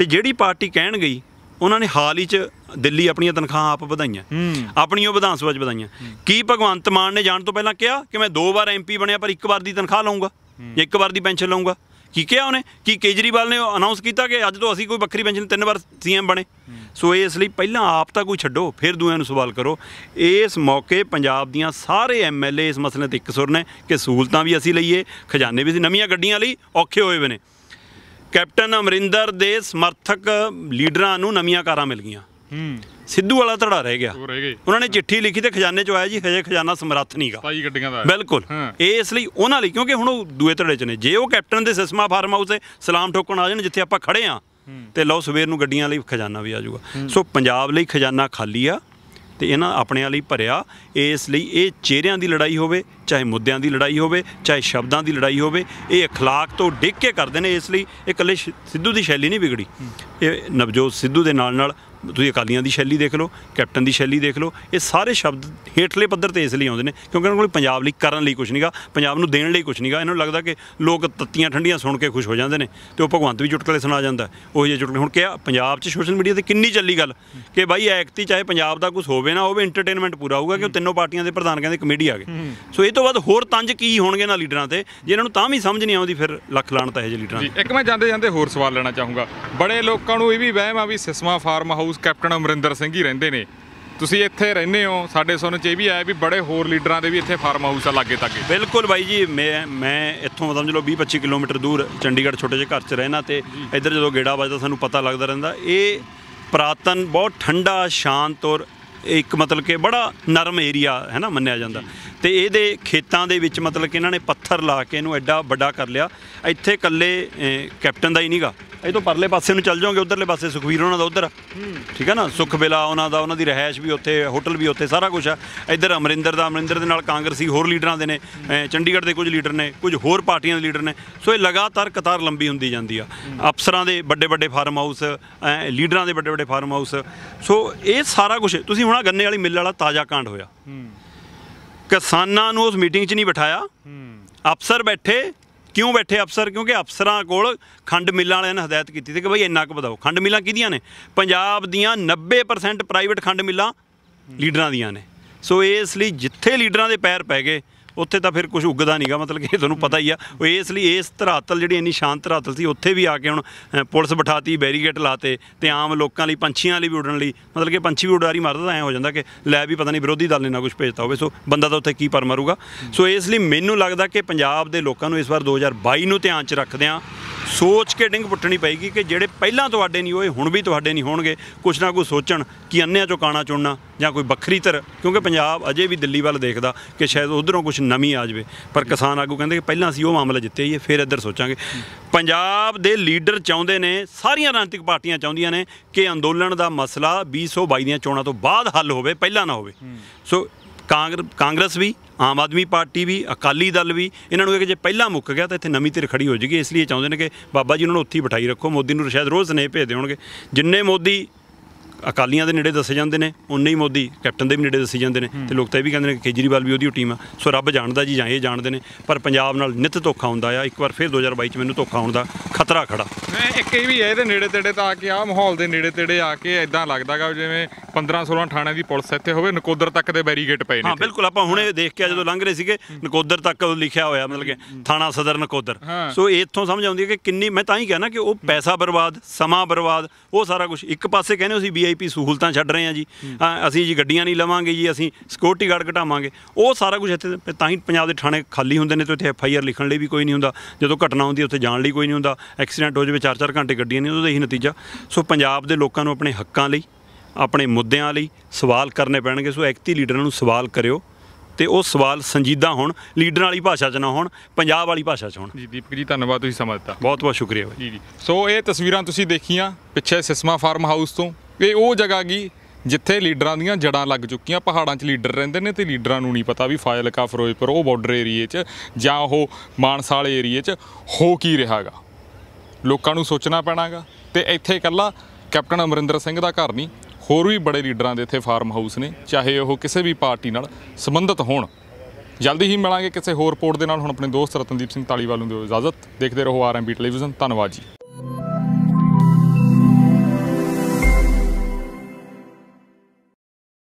ਤੇ ਜਿਹੜੀ ਪਾਰਟੀ ਕਹਿਣ ਗਈ ਉਹਨਾਂ ਨੇ ਹਾਲ ਹੀ ਚ ਦਿੱਲੀ ਆਪਣੀਆਂ ਤਨਖਾਹਾਂ ਆਪ ਵਧਾਈਆਂ ਆਪਣੀਆਂ ਵਿਧਾਨ ਸਭਾ ਚ ਵਧਾਈਆਂ ਕੀ ਭਗਵੰਤ ਮਾਨ ਨੇ ਜਾਣ ਤੋਂ ਪਹਿਲਾਂ ਕਿਹਾ ਕਿ ਮੈਂ ਦੋ ਵਾਰ ਐਮਪੀ ਬਣਿਆ ਪਰ ਇੱਕ ਵਾਰ ਦੀ ਤਨਖਾਹ ਲਵਾਂਗਾ ਇੱਕ ਵਾਰ ਦੀ ਪੈਨਸ਼ਨ ਲਵਾਂਗਾ ਕੀ ਕਿਹਾ ਉਹਨੇ ਕਿ ਕੇਜਰੀਵਾਲ ਨੇ ਅਨਾਉਂਸ ਕੀਤਾ ਕਿ ਅੱਜ ਤੋਂ ਅਸੀਂ ਕੋਈ ਬੱਕਰੀ ਪੈਨਸ਼ਨ ਤਿੰਨ ਵਾਰ ਸੀਐਮ ਬਣੇ ਸੋ ਇਸ ਲਈ ਪਹਿਲਾਂ ਆਪ ਤਾਂ ਕੋਈ ਛੱਡੋ ਫਿਰ ਦੂਆਂ ਨੂੰ ਸਵਾਲ ਕਰੋ ਇਸ ਮੌਕੇ ਪੰਜਾਬ ਦੀਆਂ ਸਾਰੇ ਐਮਐਲਏ ਇਸ ਮਸਲੇ ਤੇ ਇੱਕ ਸੁਰ ਨੇ ਕਿ ਸਹੂਲਤਾਂ ਵੀ ਅਸੀਂ ਲਈਏ ਖਜ਼ਾਨੇ ਵੀ ਸੀ ਨਵੀਆਂ ਗੱਡੀਆਂ ਲਈ ਔਖੇ ਹੋਏ ਬਨੇ ਕੈਪਟਨ ਅਮਰਿੰਦਰ ਦੇ ਸਮਰਥਕ ਲੀਡਰਾਂ ਨੂੰ ਨਵੀਆਂ ਕਾਰਾਂ ਮਿਲ ਗਈਆਂ ਹੂੰ ਸਿੱਧੂ ਵਾਲਾ ਧੜਾ ਰਹਿ ਗਿਆ ਰਹਿ ਗਏ ਉਹਨਾਂ ਨੇ ਚਿੱਠੀ ਲਿਖੀ ਤੇ ਖਜ਼ਾਨੇ 'ਚ ਆਇਆ ਜੀ ਹਜੇ ਖਜ਼ਾਨਾ ਸਮਰੱਥ ਨਹੀਂਗਾ ਪਾਈ ਗੱਡੀਆਂ ਦਾ ਬਿਲਕੁਲ ਇਸ ਲਈ ਉਹਨਾਂ ਲਈ ਕਿਉਂਕਿ ਹੁਣ ਉਹ ਦੂਏ ਧੜੇ 'ਚ ਨੇ ਜੇ ਉਹ ਕੈਪਟਨ ਦੇ ਸਿਸਮਾ ਫਾਰਮ ਹਾਊਸ ਤੇ ਸਲਾਮ ਠੋਕਣ ਆ ਜਾਣ ਜਿੱਥੇ ਆਪਾਂ ਖੜੇ ਆ ਤੇ ਲਓ ਸਵੇਰ ਨੂੰ ਗੱਡੀਆਂ ਲਈ ਖਜ਼ਾਨਾ ਵੀ ਆ ਜਾਊਗਾ ਸੋ ਪੰਜਾਬ ਲਈ ਖਜ਼ਾਨਾ ਖਾਲੀ ਆ ਤੇ ਇਹਨਾਂ ਆਪਣਿਆਂ ਲਈ ਭਰਿਆ ਇਸ ਲਈ ਇਹ ਚਿਹਰਿਆਂ ਦੀ ਲੜਾਈ ਹੋਵੇ ਚਾਹੇ ਮੁੱਦਿਆਂ ਦੀ ਲੜਾਈ ਹੋਵੇ ਚਾਹੇ ਸ਼ਬਦਾਂ ਦੀ ਲੜਾਈ ਹੋਵੇ ਇਹ اخلاق ਤੋਂ ਡਿੱਗ ਕੇ ਕਰਦੇ ਨੇ ਇਸ ਲਈ ਇਹ ਕੱਲੇ ਸਿੱਧੂ ਦੀ ਸ਼ੈਲੀ ਨਹੀਂ ਵਿਗੜੀ ਇਹ ਨਵਜੋਤ ਸਿੱਧੂ ਦੇ ਨਾਲ ਨਾਲ ਤੁਸੀਂ ਅਕਾਲੀਆਂ ਦੀ ਸ਼ੈਲੀ ਦੇਖ ਲਓ ਕੈਪਟਨ ਦੀ ਸ਼ੈਲੀ ਦੇਖ ਲਓ ਇਹ ਸਾਰੇ ਸ਼ਬਦ ਹੇਠਲੇ ਪੱਧਰ ਤੇ ਇਸ ਲਈ ਆਉਂਦੇ ਨੇ ਕਿਉਂਕਿ ਉਹਨਾਂ ਕੋਲ ਪੰਜਾਬ ਲਈ ਕਰਨ ਲਈ ਕੁਝ ਨਹੀਂਗਾ ਪੰਜਾਬ ਨੂੰ ਦੇਣ ਲਈ ਕੁਝ ਨਹੀਂਗਾ ਇਹਨਾਂ ਨੂੰ ਲੱਗਦਾ ਕਿ ਲੋਕ ਤੱਤੀਆਂ ਠੰਡੀਆਂ ਸੁਣ ਕੇ ਖੁਸ਼ ਹੋ ਜਾਂਦੇ ਨੇ ਤੇ ਉਹ ਭਗਵੰਤ ਵੀ ਚੁਟਕਲੇ ਸੁਣਾ ਜਾਂਦਾ ਉਹ ਜੇ ਚੁਟਕਲੇ ਹੁਣ ਕਿਹਾ ਪੰਜਾਬ 'ਚ ਸੋਸ਼ਲ ਮੀਡੀਆ ਤੇ ਕਿੰਨੀ ਚੱਲੀ ਗੱਲ ਕਿ ਬਾਈ ਐਕਤੀ ਚਾਹੇ ਪੰਜਾਬ ਦਾ ਕੁਝ ਹੋਵੇ ਨਾ ਹੋਵੇ ਐਂਟਰਟੇਨਮੈਂਟ ਪੂਰਾ ਹੋਊਗਾ ਕਿ ਉਹ ਤਿੰਨੋਂ ਪਾਰਟੀਆਂ ਦੇ ਪ੍ਰਧਾਨ ਕਹਿੰਦੇ ਕਮੇਡੀ ਆ ਗਏ ਸੋ ਇਹ ਤੋਂ ਬਾਅਦ ਹੋਰ ਤੰਜ ਕੀ ਹੋਣਗੇ ਨਾ ਲੀਡਰਾਂ ਤੇ ਇਹਨਾਂ ਨੂੰ ਤਾਂ ਵੀ ਸਮਝ ਨਹੀਂ ਆਉਂਦੀ ਫਿਰ ਲੱਖ ਲਾਣ ਤਾਂ ਇਹ ਜੇ ਲੀਡਰਾਂ ਜੀ ਇੱਕ ਮੈਂ ਜਾਂਦੇ ਜਾਂਦੇ ਹੋਰ ਸਵਾਲ ਲੈਣਾ ਚਾਹੂੰਗਾ ਬੜੇ ਲੋਕਾਂ ਨੂੰ ਇਹ ਵੀ ਵਹਿਮ ਆ ਵੀ Siswan farm house house captain Amarinder Singh ਹੀ ਰਹਿੰਦੇ ਨੇ ਤੁਸੀਂ ਇੱਥੇ ਰਹਿੰਦੇ ਹੋ ਸਾਡੇ ਸੁਣ ਚ ਇਹ ਵੀ ਆਇਆ ਵੀ ਬੜੇ ਹੋਰ ਲੀਡਰਾਂ ਦੇ ਵੀ ਇੱਥੇ ਫਾਰਮ ਹਾਊਸ ਆ ਲਾਗੇ ਤੱਕ ਬਿਲਕੁਲ ਬਾਈ ਜੀ ਮੈਂ ਮੈਂ ਇੱਥੋਂ ਸਮਝ ਲਓ 20 25 ਕਿਲੋਮੀਟਰ ਦੂਰ ਚੰਡੀਗੜ੍ਹ ਛੋਟੇ ਜਿਹੇ ਘਰ 'ਚ ਰਹਿਣਾ ਤੇ ਇੱਧਰ ਜਦੋਂ ਗੇੜਾ ਵੱਜਦਾ ਸਾਨੂੰ ਪਤਾ ਲੱਗਦਾ ਰਹਿੰਦਾ ਇਹ ਪ੍ਰਾਤਨ ਬਹੁਤ ਠੰਡਾ ਸ਼ਾਂਤ ਔਰ ਇੱਕ ਮਤਲਬ ਕਿ ਬੜਾ ਨਰਮ ਏਰੀਆ ਹੈ ਨਾ ਮੰਨਿਆ ਜਾਂਦਾ ਤੇ ਇਹਦੇ ਖੇਤਾਂ ਦੇ ਵਿੱਚ ਮਤਲਬ ਕਿ ਇਹਨਾਂ ਨੇ ਪੱਥਰ ਲਾ ਕੇ ਇਹਨੂੰ ਐਡਾ ਵੱਡਾ ਕਰ ਲਿਆ ਇੱਥੇ ਇਕੱਲੇ ਕੈਪਟਨ ਦਾ ਹੀ ਨਹੀਂਗਾ ਇਹ ਤੋਂ ਪਰਲੇ ਪਾਸੇ ਨੂੰ ਚੱਲ ਜਾਓਗੇ ਉਧਰਲੇ ਪਾਸੇ ਸੁਖਵੀਰ ਉਹਨਾਂ ਦਾ ਉਧਰ ਠੀਕ ਹੈ ਨਾ ਸੁਖ ਬਿਲਾ ਉਹਨਾਂ ਦਾ ਉਹਨਾਂ ਦੀ ਰਹਿائش ਵੀ ਉੱਥੇ ਹੋਟਲ ਵੀ ਉੱਥੇ ਸਾਰਾ ਕੁਝ ਆ ਇੱਧਰ ਅਮਰਿੰਦਰ ਦਾ ਅਮਰਿੰਦਰ ਦੇ ਨਾਲ ਕਾਂਗਰਸੀ ਹੋਰ ਲੀਡਰਾਂ ਦੇ ਨੇ ਚੰਡੀਗੜ੍ਹ ਦੇ ਕੁਝ ਲੀਡਰ ਨੇ ਕੁਝ ਹੋਰ ਪਾਰਟੀਆਂ ਦੇ ਲੀਡਰ ਨੇ ਸੋ ਇਹ ਲਗਾਤਾਰ ਕਤਾਰ ਲੰਬੀ ਹੁੰਦੀ ਜਾਂਦੀ ਆ ਅਫਸਰਾਂ ਦੇ ਵੱਡੇ ਵੱਡੇ ਫਾਰਮ ਹਾਊਸ ਲੀਡਰਾਂ ਦੇ ਵੱਡੇ ਵੱਡੇ ਫਾਰਮ ਹਾਊਸ ਸੋ ਇਹ ਸਾਰਾ ਕੁਝ ਤੁਸੀਂ ਹੁਣਾ ਗੰਨੇ ਵਾਲੀ ਮਿੱਲ ਵਾਲਾ ਤਾਜ਼ਾ ਕਾਂਡ ਹੋਇਆ ਕਿਸਾਨਾਂ ਨੂੰ ਉਸ ਮੀਟਿੰਗ 'ਚ ਨਹੀਂ ਬਿਠਾਇਆ ਅਫਸਰ ਬੈਠੇ ਕਿਉਂ ਬੈਠੇ ਅਫਸਰ ਕਿਉਂਕਿ ਅਫਸਰਾਂ ਕੋਲ ਖੰਡ ਮਿਲਾਂ ਵਾਲਿਆਂ ਨੇ ਹਦਾਇਤ ਕੀਤੀ ਸੀ ਕਿ ਭਾਈ ਇੰਨਾ ਕੁ ਵਧਾਓ ਖੰਡ ਮਿਲਾਂ ਕਿਹਦੀਆਂ ਨੇ ਪੰਜਾਬ ਦੀਆਂ 90% ਪ੍ਰਾਈਵੇਟ ਖੰਡ ਮਿਲਾਂ ਲੀਡਰਾਂ ਦੀਆਂ ਨੇ ਸੋ ਇਸ ਲਈ ਜਿੱਥੇ ਲੀਡਰਾਂ ਦੇ ਪੈਰ ਪੈ ਗਏ ਉੱਥੇ ਤਾਂ ਫਿਰ ਕੁਝ ਉੱਗਦਾ ਨਹੀਂਗਾ ਮਤਲਬ ਕਿ ਤੁਹਾਨੂੰ ਪਤਾ ਹੀ ਆ ਉਹ ਇਸ ਲਈ ਇਸ ਧਰਾਤਲ ਜਿਹੜੀ ਇੰਨੀ ਸ਼ਾਂਤ ਧਰਾਤਲ ਸੀ ਉੱਥੇ ਵੀ ਆ ਕੇ ਹੁਣ ਪੁਲਿਸ ਬਿਠਾਤੀ ਬੈਰੀਗੇਟ ਲਾਤੇ ਤੇ ਆਮ ਲੋਕਾਂ ਲਈ ਪੰਛੀਆਂ ਲਈ ਵੀ ਉਡਣ ਲਈ ਮਤਲਬ ਕਿ ਪੰਛੀ ਵੀ ਉਡਾਰੀ ਮਾਰਦਾ ਤਾਂ ਐ ਹੋ ਜਾਂਦਾ ਕਿ ਲੈ ਵੀ ਪਤਾ ਨਹੀਂ ਵਿਰੋਧੀ ਦਲ ਨੇ ਨਾ ਕੁਝ ਭੇਜਤਾ ਹੋਵੇ ਸੋ ਬੰਦਾ ਤਾਂ ਉੱਥੇ ਕੀ ਪਰ ਮਰੂਗਾ ਸੋ ਇਸ ਲਈ ਮੈਨੂੰ ਲੱਗਦਾ ਕਿ ਪੰਜਾਬ ਦੇ ਲੋਕਾਂ ਨੂੰ ਇਸ ਵਾਰ 2022 ਨੂੰ ਧਿਆਨ 'ਚ ਰੱਖਦਿਆਂ ਸੋਚ ਕੇ ਡਿੰਗ ਪੁੱਟਣੀ ਪਈਗੀ ਕਿ ਜਿਹੜੇ ਪਹਿਲਾਂ ਤੁਹਾਡੇ ਨਹੀਂ ਹੋਏ ਹੁਣ ਵੀ ਤੁਹਾਡੇ ਨਹੀਂ ਹੋਣਗੇ ਕੁਛ ਨਾ ਕੁਛ ਸੋਚਣ ਕਿ ਅੰਨਿਆਂ ਚੋਂ ਕਾਣਾ ਚੁਣਨਾ ਜਾਂ ਕੋਈ ਵੱਖਰੀ ਤਰ ਕਿਉਂਕਿ ਪੰਜਾਬ ਅਜੇ ਵੀ ਦਿੱਲੀ ਵੱਲ ਦੇਖਦਾ ਕਿ ਸ਼ਾਇਦ ਉਧਰੋਂ ਕੁਝ ਨਵੀਂ ਆ ਜਾਵੇ ਪਰ ਕਿਸਾਨ ਆਗੂ ਕਹਿੰਦੇ ਕਿ ਪਹਿਲਾਂ ਅਸੀਂ ਉਹ ਮਾਮਲਾ ਜਿੱਤੇ ਆਈਏ ਫਿਰ ਇੱਧਰ ਸੋਚਾਂਗੇ ਪੰਜਾਬ ਦੇ ਲੀਡਰ ਚਾਹੁੰਦੇ ਨੇ ਸਾਰੀਆਂ ਰਾਜਨੀਤਿਕ ਪਾਰਟੀਆਂ ਚਾਹੁੰਦੀਆਂ ਨੇ ਕਿ ਅੰਦੋਲਨ ਦਾ ਮਸਲਾ 2022 ਦੀਆਂ ਚੋਣਾਂ ਤੋਂ ਬਾਅਦ ਹੱਲ ਹੋਵੇ ਪਹਿਲਾਂ ਨਾ ਹੋਵੇ ਸੋ ਕਾਂਗਰਸ ਵੀ ਆਮ ਆਦਮੀ ਪਾਰਟੀ ਵੀ ਅਕਾਲੀ ਦਲ ਵੀ ਇਹਨਾਂ ਨੂੰ ਇਹ ਕਿ ਜੇ ਪਹਿਲਾਂ ਮੁੱਕ ਗਿਆ ਤਾਂ ਇੱਥੇ ਨਵੀਂ ਧਿਰ ਖੜੀ ਹੋ ਜੇਗੀ ਇਸ ਲਈ ਚਾਹੁੰਦੇ ਨੇ ਕਿ ਬਾਬਾ ਜੀ ਉਹਨਾਂ ਨੂੰ ਉੱਥੇ ਬਿਠਾਈ ਰੱਖੋ ਮੋਦੀ ਨੂੰ ਸ਼ਾਇਦ ਰੋਜ਼ ਸਨੇਹ ਭੇਜਦੇ ਹੋਣਗੇ ਜਿੰਨੇ ਮੋਦੀ ਅਕਾਲੀਆਂ ਦੇ ਨੇੜੇ ਦੱਸੇ ਜਾਂਦੇ ਨੇ ਉਨੇ ਹੀ ਮੋਦੀ ਕੈਪਟਨ ਦੇ ਵੀ ਨੇੜੇ ਦੱਸੇ ਜਾਂਦੇ ਨੇ ਤੇ ਲੋਕ ਤਾਂ ਇਹ ਵੀ ਕਹਿੰਦੇ ਨੇ ਕਿ ਕੇਜਰੀਵਾਲ ਵੀ ਉਹਦੀ ਟੀਮ ਆ ਸੋ ਰੱਬ ਜਾਣਦਾ ਜੀ ਜਾਂ ਇਹ ਜਾਣਦੇ ਨੇ ਪਰ ਪੰਜਾਬ ਨਾਲ ਨਿਤ ਧੋਖਾ ਹੁੰਦਾ ਆ ਇੱਕ ਵਾਰ ਫਿਰ 2022 ਚ ਮੈਨੂੰ ਧੋਖਾ ਹੁੰਦਾ ਖਤਰਾ ਖੜਾ ਮੈਂ ਇੱਕ ਹੀ ਵੀ ਇਹਦੇ ਨੇੜੇ ਤੇੜੇ ਤਾਂ ਆ ਕੇ ਆ ਮਾਹੌਲ ਦੇ ਨੇੜੇ ਤੇੜੇ ਆ ਕੇ ਐਦਾਂ ਲੱਗਦਾਗਾ ਜਿਵੇਂ 15 16 ਥਾਣੇ ਦੀ ਪੁਲਿਸ ਇੱਥੇ ਹੋਵੇ ਨਕੋਦਰ ਤੱਕ ਦੇ ਬੈਰੀਗੇਟ ਪਏ ਨੇ ਹਾਂ ਬਿਲਕੁਲ ਆਪਾਂ ਹੁਣੇ ਦੇਖ ਕੇ ਜਦੋਂ ਲੰਘ ਰਹੇ ਸੀਗੇ ਨਕੋਦਰ ਤੱਕ ਲਿਖਿਆ ਹੋਇਆ ਮਤਲਬ ਕਿ ਥਾਣਾ ਸਦਰ ਨਕੋਦਰ ਸੋ ਇੱਥੋਂ ਸਮਝ ਆਉਂਦੀ ਹੈ ਕਿ ਕਿੰਨੀ ਮੈਂ ਤਾਂ ਹੀ ਕਹਿੰਦਾ ਕਿ ਉਹ ਪੈਸਾ ਬਰਬਾਦ ਸਮਾਂ ਬਰਬਾਦ ਉਹ ਸਾਰਾ ਕੁਝ ਇੱਕ ਪਾਸੇ ਕਹਿੰਦੇ ਸੀ ਬੀ ਵੀਆਈਪੀ ਸਹੂਲਤਾਂ ਛੱਡ ਰਹੇ ਆ ਜੀ ਅਸੀਂ ਜੀ ਗੱਡੀਆਂ ਨਹੀਂ ਲਵਾਂਗੇ ਜੀ ਅਸੀਂ ਸਿਕਿਉਰਿਟੀ ਗਾਰਡ ਘਟਾਵਾਂਗੇ ਉਹ ਸਾਰਾ ਕੁਝ ਇੱਥੇ ਤਾਂ ਹੀ ਪੰਜਾਬ ਦੇ ਥਾਣੇ ਖਾਲੀ ਹੁੰਦੇ ਨੇ ਤੇ ਇੱਥੇ ਐਫ ਆਈ ਆਰ ਲਿਖਣ ਲਈ ਵੀ ਕੋਈ ਨਹੀਂ ਹੁੰਦਾ ਜਦੋਂ ਘਟਨਾ ਹੁੰਦੀ ਉੱਥੇ ਜਾਣ ਲਈ ਕੋਈ ਨਹੀਂ ਹੁੰਦਾ ਐਕਸੀਡੈਂਟ ਹੋ ਜਾਵੇ 4-4 ਘੰਟੇ ਗੱਡੀਆਂ ਨਹੀਂ ਉਹਦਾ ਇਹੀ ਨਤੀਜਾ ਸੋ ਪੰਜਾਬ ਦੇ ਲੋਕਾਂ ਨੂੰ ਆਪਣੇ ਹੱਕਾਂ ਲਈ ਆਪਣੇ ਮੁੱਦਿਆਂ ਲਈ ਸਵਾਲ ਕਰਨੇ ਪੈਣਗੇ ਸੋ ਐਕਤੀ ਲੀਡਰਾਂ ਨੂੰ ਸਵਾਲ ਕਰਿਓ ਤੇ ਉਹ ਸਵਾਲ ਸੰਜੀਦਾ ਹੋਣ ਲੀਡਰ ਵਾਲੀ ਭਾਸ਼ਾ 'ਚ ਨਾ ਹੋਣ ਪੰਜਾਬ ਵਾਲੀ ਭਾਸ਼ਾ 'ਚ ਹੋਣ ਜੀ ਦੀਪਕ ਜੀ ਧੰਨਵਾਦ ਤੁਸੀਂ ਸਮਝਤਾ ਬਹੁਤ ਬਹੁਤ ਸ਼ੁਕਰੀਆ ਜੀ ਜੀ ਸੋ ਇਹ ਤਸਵੀਰਾਂ ਤੁਸੀਂ ਦੇਖੀਆਂ ਪਿੱਛੇ ਸਿਸਮਾ ਫਾਰਮ ਹਾਊਸ ਤੋਂ ਇਹ ਉਹ ਜਗ੍ਹਾ ਗਈ ਜਿੱਥੇ ਲੀਡਰਾਂ ਦੀਆਂ ਜੜਾਂ ਲੱਗ ਚੁੱਕੀਆਂ ਪਹਾੜਾਂ 'ਚ ਲੀਡਰ ਰਹਿੰਦੇ ਨੇ ਤੇ ਲੀਡਰਾਂ ਨੂੰ ਨਹੀਂ ਪਤਾ ਵੀ ਫਾਜ਼ਿਲਕਾ ਫਿਰੋਜ਼ਪੁਰ ਉਹ ਬਾਰਡਰ ਏਰੀਏ 'ਚ ਜਾਂ ਉਹ ਮਾਨਸਾ ਵਾਲੇ ਏਰੀਏ 'ਚ ਹੋ ਕੀ ਰਿਹਾਗਾ ਲੋਕਾਂ ਨੂੰ ਸੋਚਣਾ ਪੈਣਾਗਾ ਤੇ ਇੱਥੇ ਇਕੱਲਾ ਕੈਪਟਨ ਅਮਰਿੰਦਰ ਸਿੰਘ ਦਾ ਘਰ ਨਹੀਂ ਹੋਰ ਵੀ ਬੜੇ ਲੀਡਰਾਂ ਦੇ ਇੱਥੇ ਫਾਰਮ ਹਾਊਸ ਨੇ ਚਾਹੇ ਉਹ ਕਿਸੇ ਵੀ ਪਾਰਟੀ ਨਾਲ ਸੰਬੰਧਿਤ ਹੋਣ ਜਲਦੀ ਹੀ ਮਿਲਾਂਗੇ ਕਿਸੇ ਹੋਰ ਰਿਪੋਰਟ ਦੇ ਨਾਲ ਹੁਣ ਆਪਣੇ ਦੋਸਤ ਰਤਨਦੀਪ ਸਿੰਘ ਤਾਲੀਵਾਲ ਨੂੰ ਦਿਓ ਇਜਾਜ਼ਤ ਦੇਖਦੇ ਰਹੋ ਆਰਐਮਬੀ ਟੈਲੀਵਿਜ਼ਨ ਧੰਨਵਾਦ ਜੀ